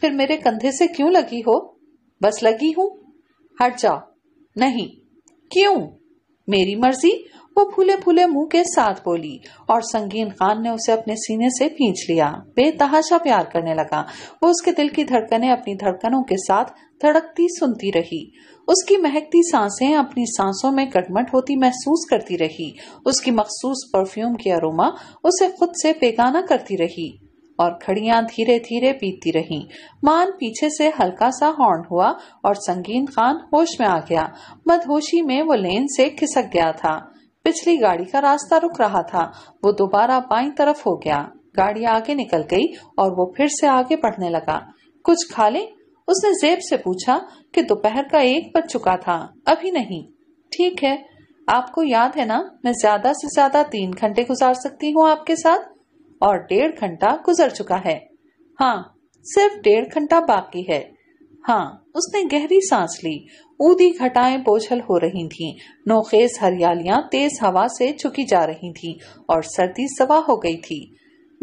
फिर मेरे कंधे से क्यों लगी हो बस लगी हूं हट जाओ नहीं क्यों मेरी मर्जी वो फूले फूले मुंह के साथ बोली और संगीन खान ने उसे अपने सीने से खींच लिया बेतहाशा प्यार करने लगा वो उसके दिल की धड़कनें अपनी धड़कनों के साथ धड़कती सुनती रही उसकी महकती सांसें अपनी सांसों में कटमट होती महसूस करती रही उसकी मखसूस परफ्यूम की अरोमा उसे खुद से बेगाना करती रही और खड़िया धीरे धीरे पीती रहीं। मान पीछे से हल्का सा हॉर्न हुआ और संगीन खान होश में आ गया मदहोशी में वो लेन से खिसक गया था पिछली गाड़ी का रास्ता रुक रहा था वो दोबारा बाई तरफ हो गया गाड़ी आगे निकल गई और वो फिर से आगे बढ़ने लगा कुछ खा ले उसने जेब से पूछा कि दोपहर का एक बज चुका था अभी नहीं ठीक है आपको याद है ना मैं ज्यादा से ज्यादा तीन घंटे गुजार सकती हूँ आपके साथ और डेढ़ घंटा गुजर चुका है हाँ सिर्फ डेढ़ घंटा बाकी है हाँ उसने गहरी सांस ली ऊदी घटाएं बोझल हो रही थीं, नोखेज हरियालियां तेज हवा से छुकी जा रही थीं और सर्दी सवा हो गई थी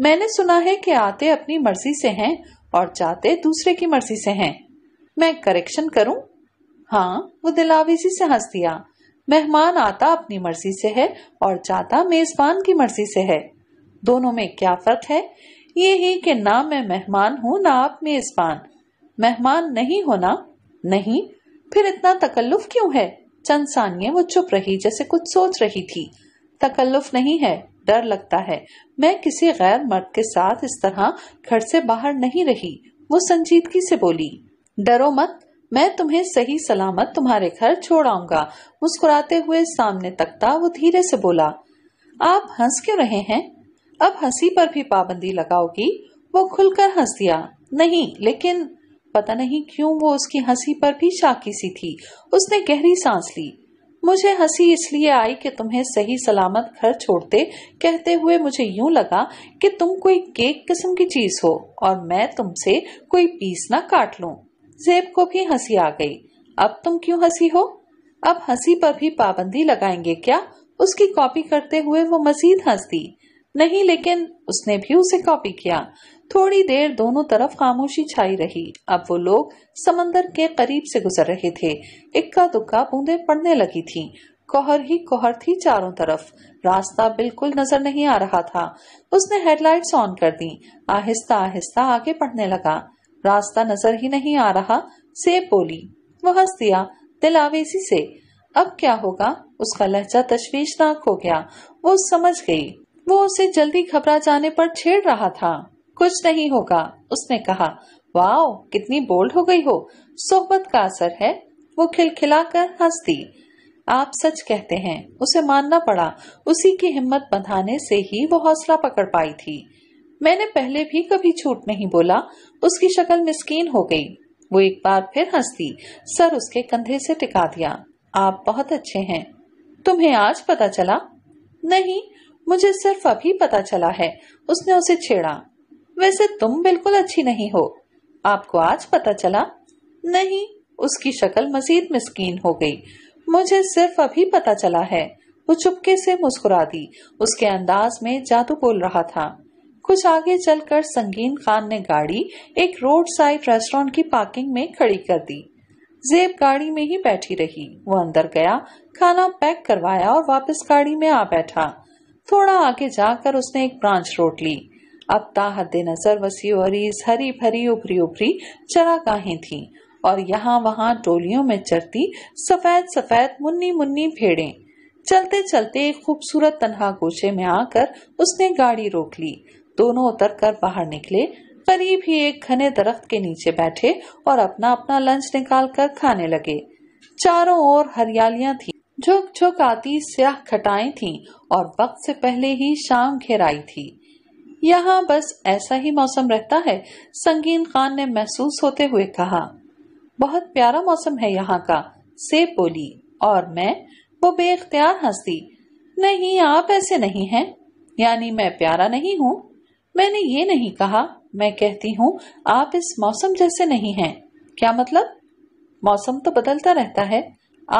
मैंने सुना है कि आते अपनी मर्जी से हैं और जाते दूसरे की मर्जी से हैं मैं करेक्शन करूं हाँ वो दिलावेजी से हंस दिया मेहमान आता अपनी मर्जी से है और जाता मेजबान की मर्जी से है दोनों में क्या फर्क है ये ही कि ना मैं मेहमान हूँ ना आप मेजबान मेहमान नहीं होना नहीं फिर इतना तकल्लुफ क्यों है चंद सानिये वो चुप रही जैसे कुछ सोच रही थी तकल्लुफ नहीं है डर लगता है मैं किसी गैर मर्द के साथ इस तरह घर से बाहर नहीं रही वो संजीदगी से बोली डरो मत मैं तुम्हें सही सलामत तुम्हारे घर छोड़ आऊंगा मुस्कुराते हुए सामने तकता वो धीरे से बोला आप हंस क्यों रहे हैं अब हंसी पर भी पाबंदी लगाओगी वो खुलकर हंस दिया नहीं लेकिन पता नहीं क्यों वो उसकी हंसी पर भी शाकी सी थी उसने गहरी सांस ली मुझे हंसी इसलिए आई कि तुम्हें सही सलामत घर छोड़ते कहते हुए मुझे यूं लगा कि तुम कोई केक किस्म की चीज हो और मैं तुमसे कोई पीस ना काट लूं। जेब को भी हंसी आ गई अब तुम क्यों हंसी हो अब हंसी पर भी पाबंदी लगाएंगे क्या उसकी कॉपी करते हुए वो मजीद हंसती दी नहीं लेकिन उसने भी उसे कॉपी किया थोड़ी देर दोनों तरफ खामोशी छाई रही अब वो लोग समंदर के करीब से गुजर रहे थे इक्का दुक्का बूंदे पड़ने लगी थी कोहर ही कोहर थी चारों तरफ रास्ता बिल्कुल नजर नहीं आ रहा था उसने हेडलाइट्स ऑन कर दी आहिस्ता आहिस्ता आगे बढ़ने लगा रास्ता नजर ही नहीं आ रहा सेब बोली वो हंस दिया दिल आवेजी से अब क्या होगा उसका लहजा तश्वीशनाक हो गया वो समझ गई वो उसे जल्दी घबरा जाने पर छेड़ रहा था कुछ नहीं होगा उसने कहा वाओ कितनी बोल्ड हो गई हो सोहबत का असर है वो खिलखिलाकर हंस दी आप सच कहते हैं उसे मानना पड़ा उसी की हिम्मत बंधाने से ही वो हौसला पकड़ पाई थी मैंने पहले भी कभी छूट नहीं बोला उसकी शक्ल मिस्कीन हो गई वो एक बार फिर हंसती सर उसके कंधे से टिका दिया आप बहुत अच्छे हैं तुम्हें आज पता चला नहीं मुझे सिर्फ अभी पता चला है उसने उसे छेड़ा वैसे तुम बिल्कुल अच्छी नहीं हो आपको आज पता चला नहीं उसकी शक्ल मजीद मिस्कीन हो गई मुझे सिर्फ अभी पता चला है वो चुपके से मुस्कुरा दी उसके अंदाज में जादू बोल रहा था कुछ आगे चलकर संगीन खान ने गाड़ी एक रोड साइड रेस्टोरेंट की पार्किंग में खड़ी कर दी जेब गाड़ी में ही बैठी रही वो अंदर गया खाना पैक करवाया और वापस गाड़ी में आ बैठा थोड़ा आगे जाकर उसने एक ब्रांच रोट ली अब ताहत नजर वसी वरीज हरी भरी उभरी उभरी चरा चरागाहें थी और यहाँ वहाँ टोलियों में चरती सफेद सफेद मुन्नी मुन्नी भेड़े चलते चलते एक खूबसूरत तनहा गोचे में आकर उसने गाड़ी रोक ली दोनों उतर कर बाहर निकले करीब ही एक घने दरख्त के नीचे बैठे और अपना अपना लंच निकाल कर खाने लगे चारों ओर हरियालियां थी झुक झुक आती स्याह खटाएं थीं और वक्त से पहले ही शाम घेराई थी यहाँ बस ऐसा ही मौसम रहता है संगीन खान ने महसूस होते हुए कहा बहुत प्यारा मौसम है यहाँ का सेब बोली और मैं वो बेख्तियार हंसती नहीं आप ऐसे नहीं हैं यानी मैं प्यारा नहीं हूँ मैंने ये नहीं कहा मैं कहती हूँ आप इस मौसम जैसे नहीं हैं क्या मतलब मौसम तो बदलता रहता है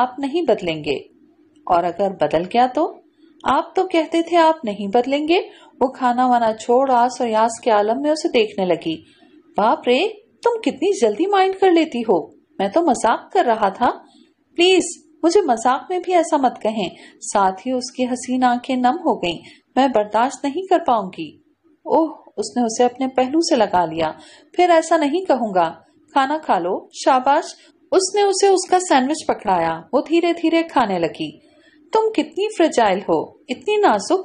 आप नहीं बदलेंगे और अगर बदल गया तो आप तो कहते थे आप नहीं बदलेंगे वो खाना वाना छोड़ आस और यास के आलम में उसे देखने लगी बाप रे तुम कितनी जल्दी माइंड कर लेती हो मैं तो मजाक कर रहा था प्लीज मुझे मजाक में भी ऐसा मत कहें साथ ही उसकी हसीन आंखें नम हो गईं। मैं बर्दाश्त नहीं कर पाऊंगी ओह उसने उसे अपने पहलू से लगा लिया फिर ऐसा नहीं कहूंगा खाना खा लो शाबाश उसने उसे उसका सैंडविच पकड़ाया वो धीरे धीरे खाने लगी तुम कितनी फ्रजाइल हो इतनी नाजुक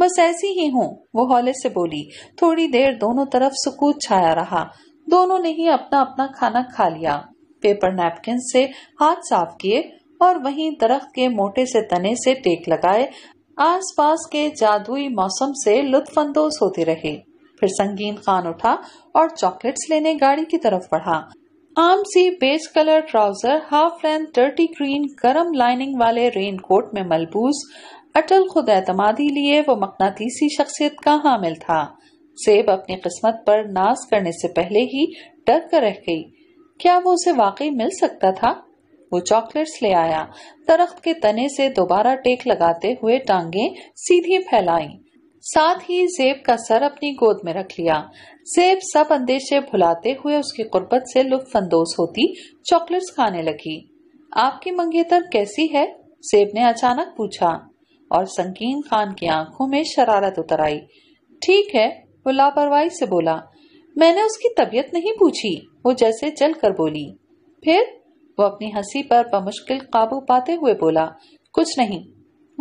बस ऐसी ही हूँ वो हौले से बोली थोड़ी देर दोनों तरफ सुकूत छाया रहा दोनों ने ही अपना अपना खाना खा लिया पेपर नैपकिन से हाथ साफ किए और वहीं दरख्त के मोटे से तने से टेक लगाए आसपास के जादुई मौसम से लुत्फानंदोज होते रहे फिर संगीन खान उठा और चॉकलेट्स लेने गाड़ी की तरफ बढ़ा आम सी base colour trouser half length टर्टी ग्रीन गर्म लाइनिंग वाले रेन कोट में मलबूस अटल खुद एतमादी लिए वो मकनातीसी शख्सियत का हामिल था सेब अपनी किस्मत पर नाज करने से पहले ही डर कर रह गई क्या वो उसे वाकई मिल सकता था वो चॉकलेट्स ले आया दरख्त के तने से दोबारा टेक लगाते हुए टांगे सीधी फैलाई साथ ही जेब का सर अपनी गोद में रख लिया सेब सब अंदेशे भुलाते हुए उसकी कुर्बत से अंदोज होती चॉकलेट्स खाने लगी आपकी मंगेतर कैसी है सेब ने अचानक पूछा और संकीन खान की आंखों में शरारत उतर आई ठीक है वो लापरवाही से बोला मैंने उसकी तबीयत नहीं पूछी वो जैसे चल कर बोली फिर वो अपनी हंसी पर बमुश्किल काबू पाते हुए बोला कुछ नहीं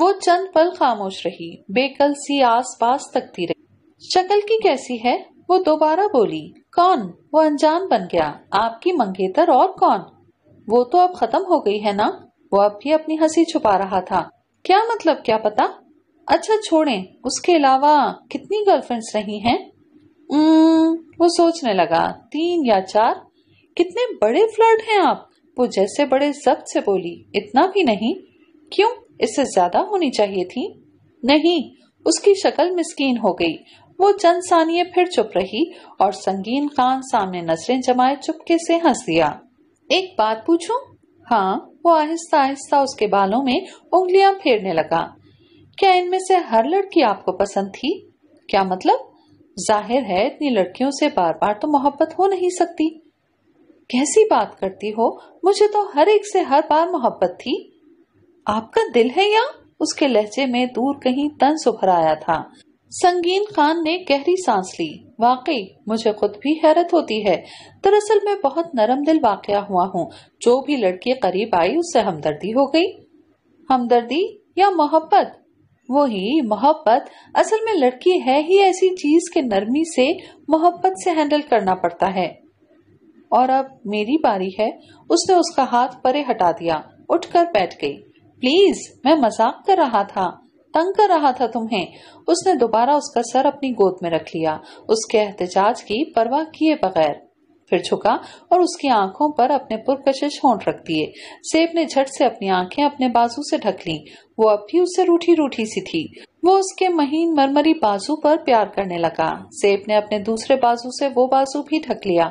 वो चंद पल खामोश रही बेकल सी आस पास तकती रही शक्ल की कैसी है वो दोबारा बोली कौन वो अनजान बन गया आपकी मंगेतर और कौन वो तो अब खत्म हो गई है ना वो अब भी अपनी हंसी छुपा रहा था क्या मतलब क्या पता अच्छा छोड़े उसके अलावा कितनी गर्लफ्रेंड्स रही हैं वो सोचने लगा तीन या चार कितने बड़े फ्लर्ट हैं आप वो जैसे बड़े जब्त से बोली इतना भी नहीं क्यों इससे ज्यादा होनी चाहिए थी नहीं उसकी शक्ल मिस्कीन हो गई वो सानिये फिर चुप रही और संगीन खान सामने नजरें जमाए चुपके से हंस दिया एक बात पूछूं? हाँ वो आहिस्ता आहिस्ता उसके बालों में उंगलियां फेरने लगा क्या इनमें से हर लड़की आपको पसंद थी क्या मतलब जाहिर है इतनी लड़कियों से बार बार तो मोहब्बत हो नहीं सकती कैसी बात करती हो मुझे तो हर एक से हर बार मोहब्बत थी आपका दिल है या उसके लहजे में दूर कहीं तंस उभर आया था संगीन खान ने गहरी सांस ली वाकई मुझे खुद भी हैरत होती है दरअसल मैं बहुत नरम दिल वाक हुआ हूँ जो भी लड़की करीब आई उससे हमदर्दी हो गई हमदर्दी या मोहब्बत वही मोहब्बत असल में लड़की है ही ऐसी चीज के नरमी से मोहब्बत से हैंडल करना पड़ता है और अब मेरी बारी है उसने उसका हाथ परे हटा दिया उठकर बैठ गई प्लीज मैं मजाक कर रहा था तंग कर रहा था तुम्हें उसने दोबारा उसका सर अपनी गोद में रख लिया उसके एहतजाज की परवाह किए बगैर फिर झुका और उसकी आंखों पर अपने पुरकशिश होंठ रख दिए सेब ने झट से अपनी आंखें अपने बाजू से ढक ली वो अब भी उससे रूठी रूठी सी थी वो उसके महीन मरमरी बाजू पर प्यार करने लगा सेब ने अपने दूसरे बाजू से वो बाजू भी ढक लिया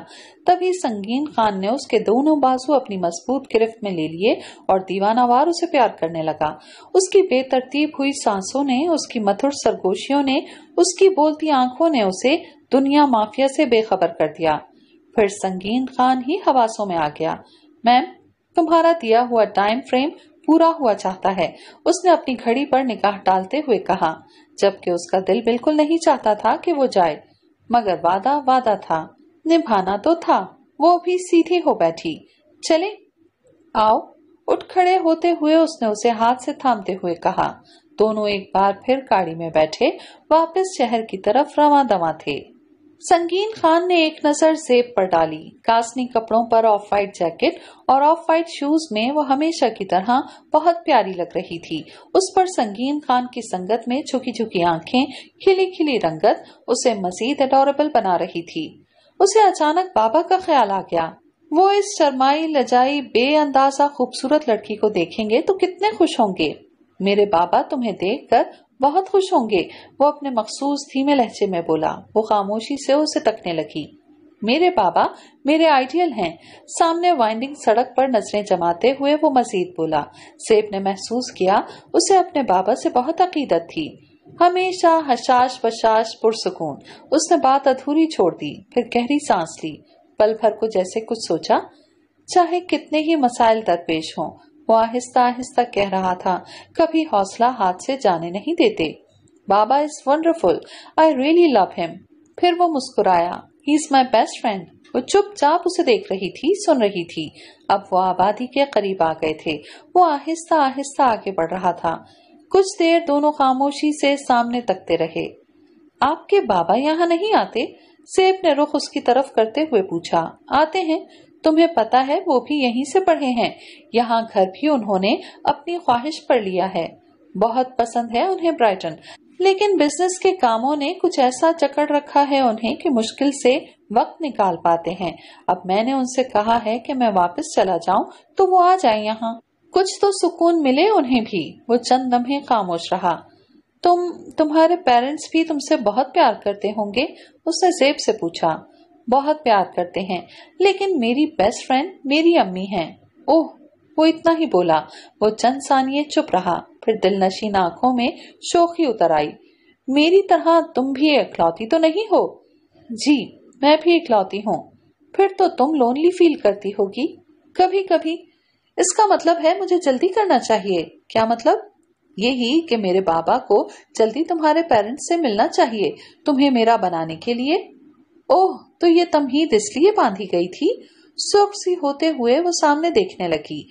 तभी संगीन खान ने उसके दोनों बाजू अपनी मजबूत गिरफ्त में ले लिए और दीवानावार उसे प्यार करने लगा उसकी बेतरतीब हुई सांसों ने उसकी मथुर सरगोशियों ने उसकी बोलती आंखों ने उसे दुनिया माफिया से बेखबर कर दिया फिर संगीन खान ही हवासों में आ गया मैम तुम्हारा दिया हुआ टाइम फ्रेम पूरा हुआ चाहता है उसने अपनी घड़ी पर निकाह डालते हुए कहा जबकि उसका दिल बिल्कुल नहीं चाहता था कि वो जाए मगर वादा वादा था निभाना तो था वो भी सीधी हो बैठी चले आओ उठ खड़े होते हुए उसने उसे हाथ से थामते हुए कहा दोनों एक बार फिर गाड़ी में बैठे वापस शहर की तरफ रवा दवा थे संगीन खान ने एक नजर सेब पर डाली कासनी कपड़ों पर ऑफ वाइट जैकेट और ऑफ वाइट शूज में वो हमेशा की तरह बहुत प्यारी लग रही थी उस पर संगीन खान की संगत में झुकी झुकी आंखें खिली खिली रंगत उसे मजीद एडोरेबल बना रही थी उसे अचानक बाबा का ख्याल आ गया वो इस शर्माई लजाई बेअंदाजा खूबसूरत लड़की को देखेंगे तो कितने खुश होंगे मेरे बाबा तुम्हें देखकर बहुत खुश होंगे वो अपने मखसूस धीमे लहजे में बोला वो खामोशी से उसे तकने लगी मेरे बाबा मेरे आइडियल हैं सामने वाइंडिंग सड़क पर नजरें जमाते हुए वो मजीद बोला सेब ने महसूस किया उसे अपने बाबा से बहुत अकीदत थी हमेशा हशाश बशाश पुरसकून उसने बात अधूरी छोड़ दी फिर गहरी सांस ली पल भर को जैसे कुछ सोचा चाहे कितने ही मसाइल दरपेश हों वो आहिस्ता आहिस्ता कह रहा था कभी हौसला हाथ से जाने नहीं देते बाबा is wonderful I really love him फिर वो मुस्कुराया he is my best friend वो चुपचाप उसे देख रही थी सुन रही थी अब वो आबादी के करीब आ गए थे वो आहिस्ता आहिस्ता आगे बढ़ रहा था कुछ देर दोनों खामोशी से सामने तकते रहे आपके बाबा यहाँ नहीं आते सेब ने रुख उसकी तरफ करते हुए पूछा आते हैं तुम्हें पता है वो भी यहीं से पढ़े हैं यहाँ घर भी उन्होंने अपनी ख्वाहिश पर लिया है बहुत पसंद है उन्हें ब्राइटन लेकिन बिजनेस के कामों ने कुछ ऐसा चकड़ रखा है उन्हें कि मुश्किल से वक्त निकाल पाते हैं अब मैंने उनसे कहा है कि मैं वापस चला जाऊं तो वो आ जाए यहाँ कुछ तो सुकून मिले उन्हें भी वो चंद लम्हे खामोश रहा तुम तुम्हारे पेरेंट्स भी तुमसे बहुत प्यार करते होंगे उसने जेब से पूछा बहुत प्यार करते हैं लेकिन मेरी बेस्ट फ्रेंड मेरी अम्मी है ओह वो इतना ही बोला वो चंद सानिये चुप रहा फिर दिल नशीन आंखों में शोखी उतर आई मेरी तरह तुम भी इकलौती तो नहीं हो जी मैं भी इकलौती हूँ फिर तो तुम लोनली फील करती होगी कभी कभी इसका मतलब है मुझे जल्दी करना चाहिए क्या मतलब यही कि मेरे बाबा को जल्दी तुम्हारे पेरेंट्स से मिलना चाहिए तुम्हें मेरा बनाने के लिए ओह तो ये तमहीद इसलिए बांधी गई थी सुख सी होते हुए वो सामने देखने लगी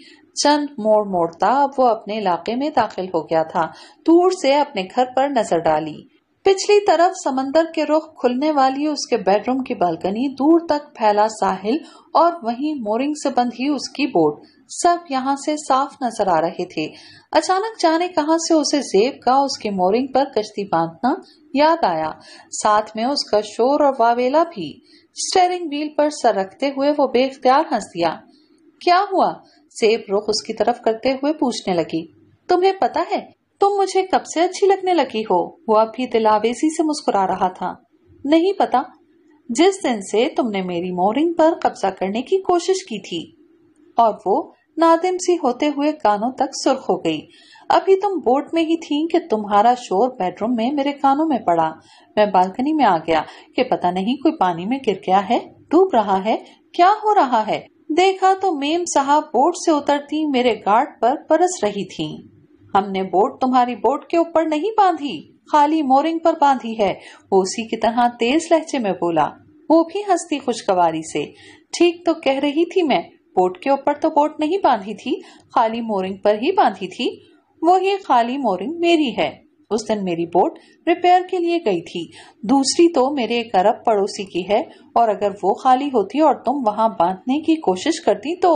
चंद मोड़ मोड़ता अब वो अपने इलाके में दाखिल हो गया था दूर से अपने घर पर नजर डाली पिछली तरफ समंदर के रुख खुलने वाली उसके बेडरूम की बालकनी दूर तक फैला साहिल और वहीं मोरिंग से बंधी उसकी बोट सब यहाँ से साफ नजर आ रहे थे अचानक जाने कहां से उसे जेब का उसके मोरिंग पर कश्ती बांधना याद आया साथ में उसका शोर और वावेला भी स्टेरिंग व्हील पर सर रखते हुए वो बेख्तियार हंस दिया क्या हुआ सेब रुख उसकी तरफ करते हुए पूछने लगी तुम्हें पता है तुम मुझे कब से अच्छी लगने लगी हो वो अभी दिलावेजी से मुस्कुरा रहा था नहीं पता जिस दिन से तुमने मेरी मोरिंग पर कब्जा करने की कोशिश की थी और वो नादिम सी होते हुए कानों तक सुर्ख हो गई अभी तुम बोट में ही थी कि तुम्हारा शोर बेडरूम में मेरे कानों में पड़ा मैं बालकनी में आ गया कि पता नहीं कोई पानी में गिर गया है डूब रहा है क्या हो रहा है देखा तो मेम साहब बोट से उतरती मेरे गार्ड पर परस रही थी हमने बोट तुम्हारी बोट के ऊपर नहीं बांधी खाली मोरिंग पर बांधी है वो उसी की तरह तेज लहजे में बोला वो भी हंसती खुशगवारी से ठीक तो कह रही थी मैं बोट के ऊपर तो बोट नहीं बांधी थी खाली मोरिंग पर ही बांधी थी वो ही खाली मोरिंग मेरी है उस दिन मेरी बोट रिपेयर के लिए गई थी दूसरी तो मेरे एक अरब पड़ोसी की है और अगर वो खाली होती और तुम वहां बांधने की कोशिश करती तो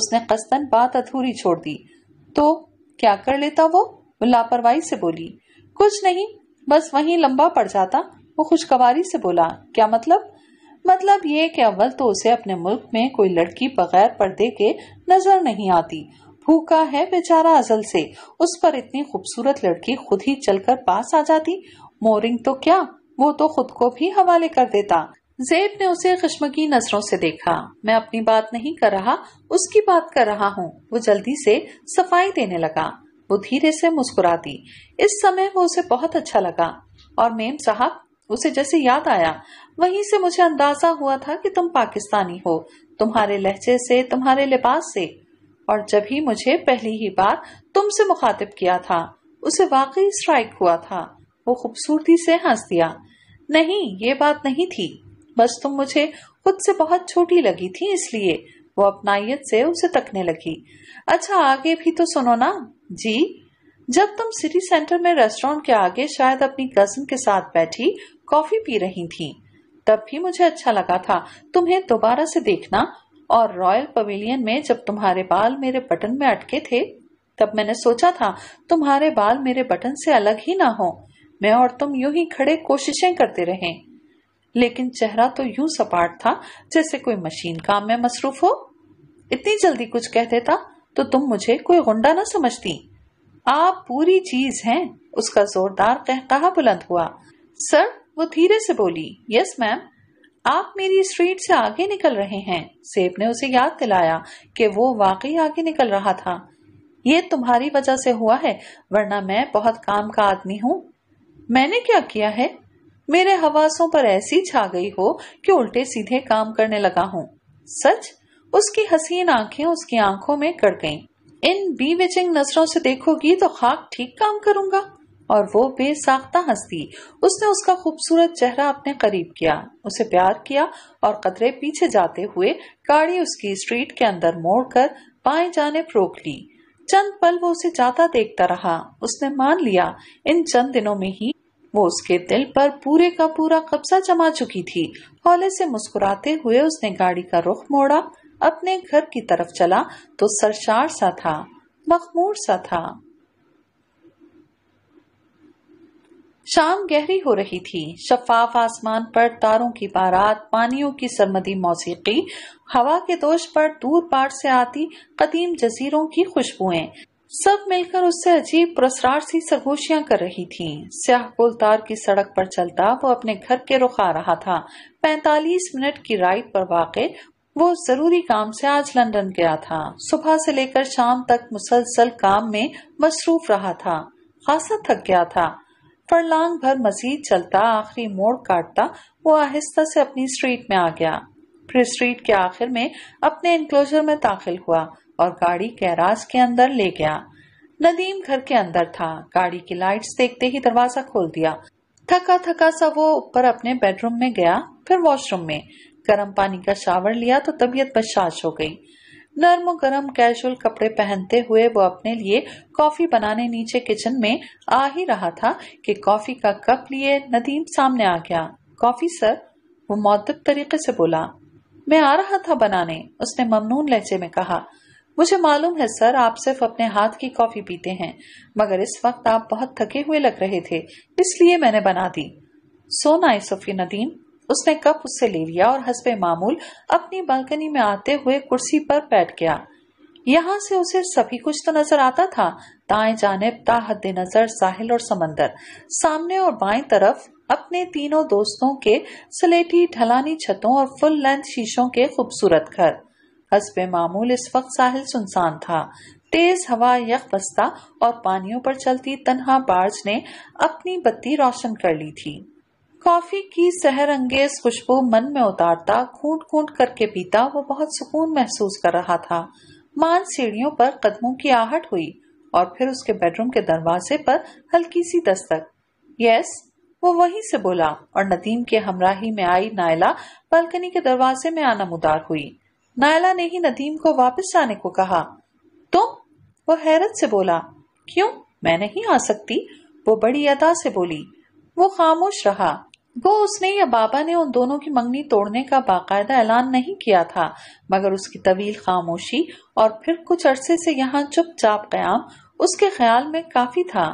उसने कस्तन बात अधूरी छोड़ दी तो क्या कर लेता वो लापरवाही से बोली कुछ नहीं बस वहीं लंबा पड़ जाता वो खुशगवारी से बोला क्या मतलब मतलब ये कि अव्वल तो उसे अपने मुल्क में कोई लड़की बगैर पर्दे के नजर नहीं आती भूखा है बेचारा अजल से उस पर इतनी खूबसूरत लड़की खुद ही चलकर पास आ जाती मोरिंग तो क्या वो तो खुद को भी हवाले कर देता जेब ने उसे की नजरों से देखा मैं अपनी बात नहीं कर रहा उसकी बात कर रहा हूँ वो जल्दी से सफाई देने लगा वो धीरे से मुस्कुराती इस समय वो उसे बहुत अच्छा लगा और मेम साहब उसे जैसे याद आया वहीं से मुझे अंदाजा हुआ था कि तुम पाकिस्तानी हो तुम्हारे लहजे से तुम्हारे लिबास से और जब ही मुझे पहली ही बार तुमसे मुखातिब किया था उसे वाकई स्ट्राइक हुआ था वो खूबसूरती से हंस दिया नहीं ये बात नहीं थी बस तुम मुझे खुद से बहुत छोटी लगी थी इसलिए वो अपनाइयत से उसे तकने लगी अच्छा आगे भी तो सुनो ना जी जब तुम सिटी सेंटर में रेस्टोरेंट के आगे शायद अपनी कजन के साथ बैठी कॉफी पी रही थी तब भी मुझे अच्छा लगा था तुम्हें दोबारा से देखना और रॉयल पवेलियन में जब तुम्हारे बाल मेरे बटन में अटके थे तब मैंने सोचा था तुम्हारे बाल मेरे बटन से अलग ही ना हो मैं और तुम यूं ही खड़े कोशिशें करते रहे लेकिन चेहरा तो यूं सपाट था जैसे कोई मशीन काम में मसरूफ हो इतनी जल्दी कुछ कह देता तो तुम मुझे कोई गुंडा ना समझती आप पूरी चीज हैं उसका जोरदार कहकहा बुलंद हुआ सर वो धीरे से बोली यस मैम आप मेरी स्ट्रीट से आगे निकल रहे हैं सेब ने उसे याद दिलाया कि वो वाकई आगे निकल रहा था ये तुम्हारी वजह से हुआ है वरना मैं बहुत काम का आदमी हूँ मैंने क्या किया है मेरे हवासों पर ऐसी छा गई हो कि उल्टे सीधे काम करने लगा हूँ सच उसकी हसीन आंखें उसकी आंखों में कड़ गईं। इन बीविचिंग नजरों से देखोगी तो खाक ठीक काम करूंगा और वो बेसाख्ता हंसती उसने उसका खूबसूरत चेहरा अपने करीब किया उसे प्यार किया और कतरे पीछे जाते हुए गाड़ी उसकी स्ट्रीट के अंदर मोड़कर पाए जाने रोक ली चंद पल वो उसे जाता देखता रहा उसने मान लिया इन चंद दिनों में ही वो उसके दिल पर पूरे का पूरा कब्जा जमा चुकी थी हौले से मुस्कुराते हुए उसने गाड़ी का रुख मोड़ा अपने घर की तरफ चला तो सरशार सा था मखमूर सा था शाम गहरी हो रही थी शफाफ आसमान पर तारों की बारात पानियों की सरमदी मौसीकी हवा के दोष पर दूर पार से आती कदीम जजीरों की खुशबुएं सब मिलकर उससे अजीब प्रसरार सी सरगोशियां कर रही थीं। स्याह तार की सड़क पर चलता वो अपने घर के रुख आ रहा था 45 मिनट की राइड पर वाक़ वो जरूरी काम से आज लंदन गया था सुबह से लेकर शाम तक मुसलसल काम में मसरूफ रहा था खासा थक गया था फरलांग भर मजीद चलता आखिरी मोड़ काटता वो आहिस्ता से अपनी स्ट्रीट में आ गया फिर स्ट्रीट के आखिर में अपने इनक्लोजर में दाखिल हुआ और गाड़ी कैराज के अंदर ले गया नदीम घर के अंदर था गाड़ी की लाइट्स देखते ही दरवाजा खोल दिया थका थका सा वो ऊपर अपने बेडरूम में गया फिर वॉशरूम में गर्म पानी का शावर लिया तो तबीयत बशाश हो गई नर्म गरम कैजुअल कपड़े पहनते हुए वो अपने लिए कॉफी बनाने नीचे किचन में आ ही रहा था कि कॉफी का कप लिए नदीम सामने आ गया कॉफी सर वो मौतब तरीके से बोला मैं आ रहा था बनाने उसने ममनून लहजे में कहा मुझे मालूम है सर आप सिर्फ अपने हाथ की कॉफी पीते हैं मगर इस वक्त आप बहुत थके हुए लग रहे थे इसलिए मैंने बना दी सोना नाइस नदीम उसने कप उससे ले लिया और हसबे मामूल अपनी बालकनी में आते हुए कुर्सी पर बैठ गया यहाँ से उसे सभी कुछ तो नजर आता था दाएं जानब ताहद नजर साहिल और समंदर सामने और बाएं तरफ अपने तीनों दोस्तों के सलेटी ढलानी छतों और फुल लेंथ शीशों के खूबसूरत घर हसबे मामूल इस वक्त साहिल सुनसान था तेज हवा यख बस्ता और पानियों पर चलती तनहा बार्ज ने अपनी बत्ती रोशन कर ली थी कॉफी की सहर अंगेज खुशबू मन में उतारता खूंट खूंट करके पीता वो बहुत सुकून महसूस कर रहा था मान सीढ़ियों पर कदमों की आहट हुई और फिर उसके बेडरूम के दरवाजे पर हल्की सी दस्तक यस वो वहीं से बोला और नदीम के हमराही में आई नायला बालकनी के दरवाजे में मुदार हुई नायला ने ही नदीम को वापस आने को कहा तुम वो हैरत से बोला क्यों मैं नहीं आ सकती वो बड़ी अदा से बोली वो खामोश रहा वो उसने या बाबा ने उन दोनों की मंगनी तोड़ने का बाकायदा ऐलान नहीं किया था मगर उसकी तवील खामोशी और फिर कुछ अरसे से यहाँ चुपचाप क्याम उसके ख्याल में काफी था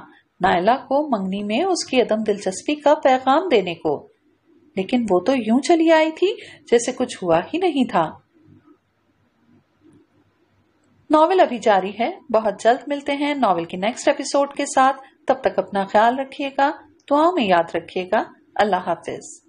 नायला को मंगनी में उसकी अदम दिलचस्पी का पैगाम देने को लेकिन वो तो यूं चली आई थी जैसे कुछ हुआ ही नहीं था नॉवेल अभी जारी है बहुत जल्द मिलते हैं नॉवेल के नेक्स्ट एपिसोड के साथ तब तक अपना ख्याल रखिएगा दुआ में याद रखिएगा अल्लाह हाफिज़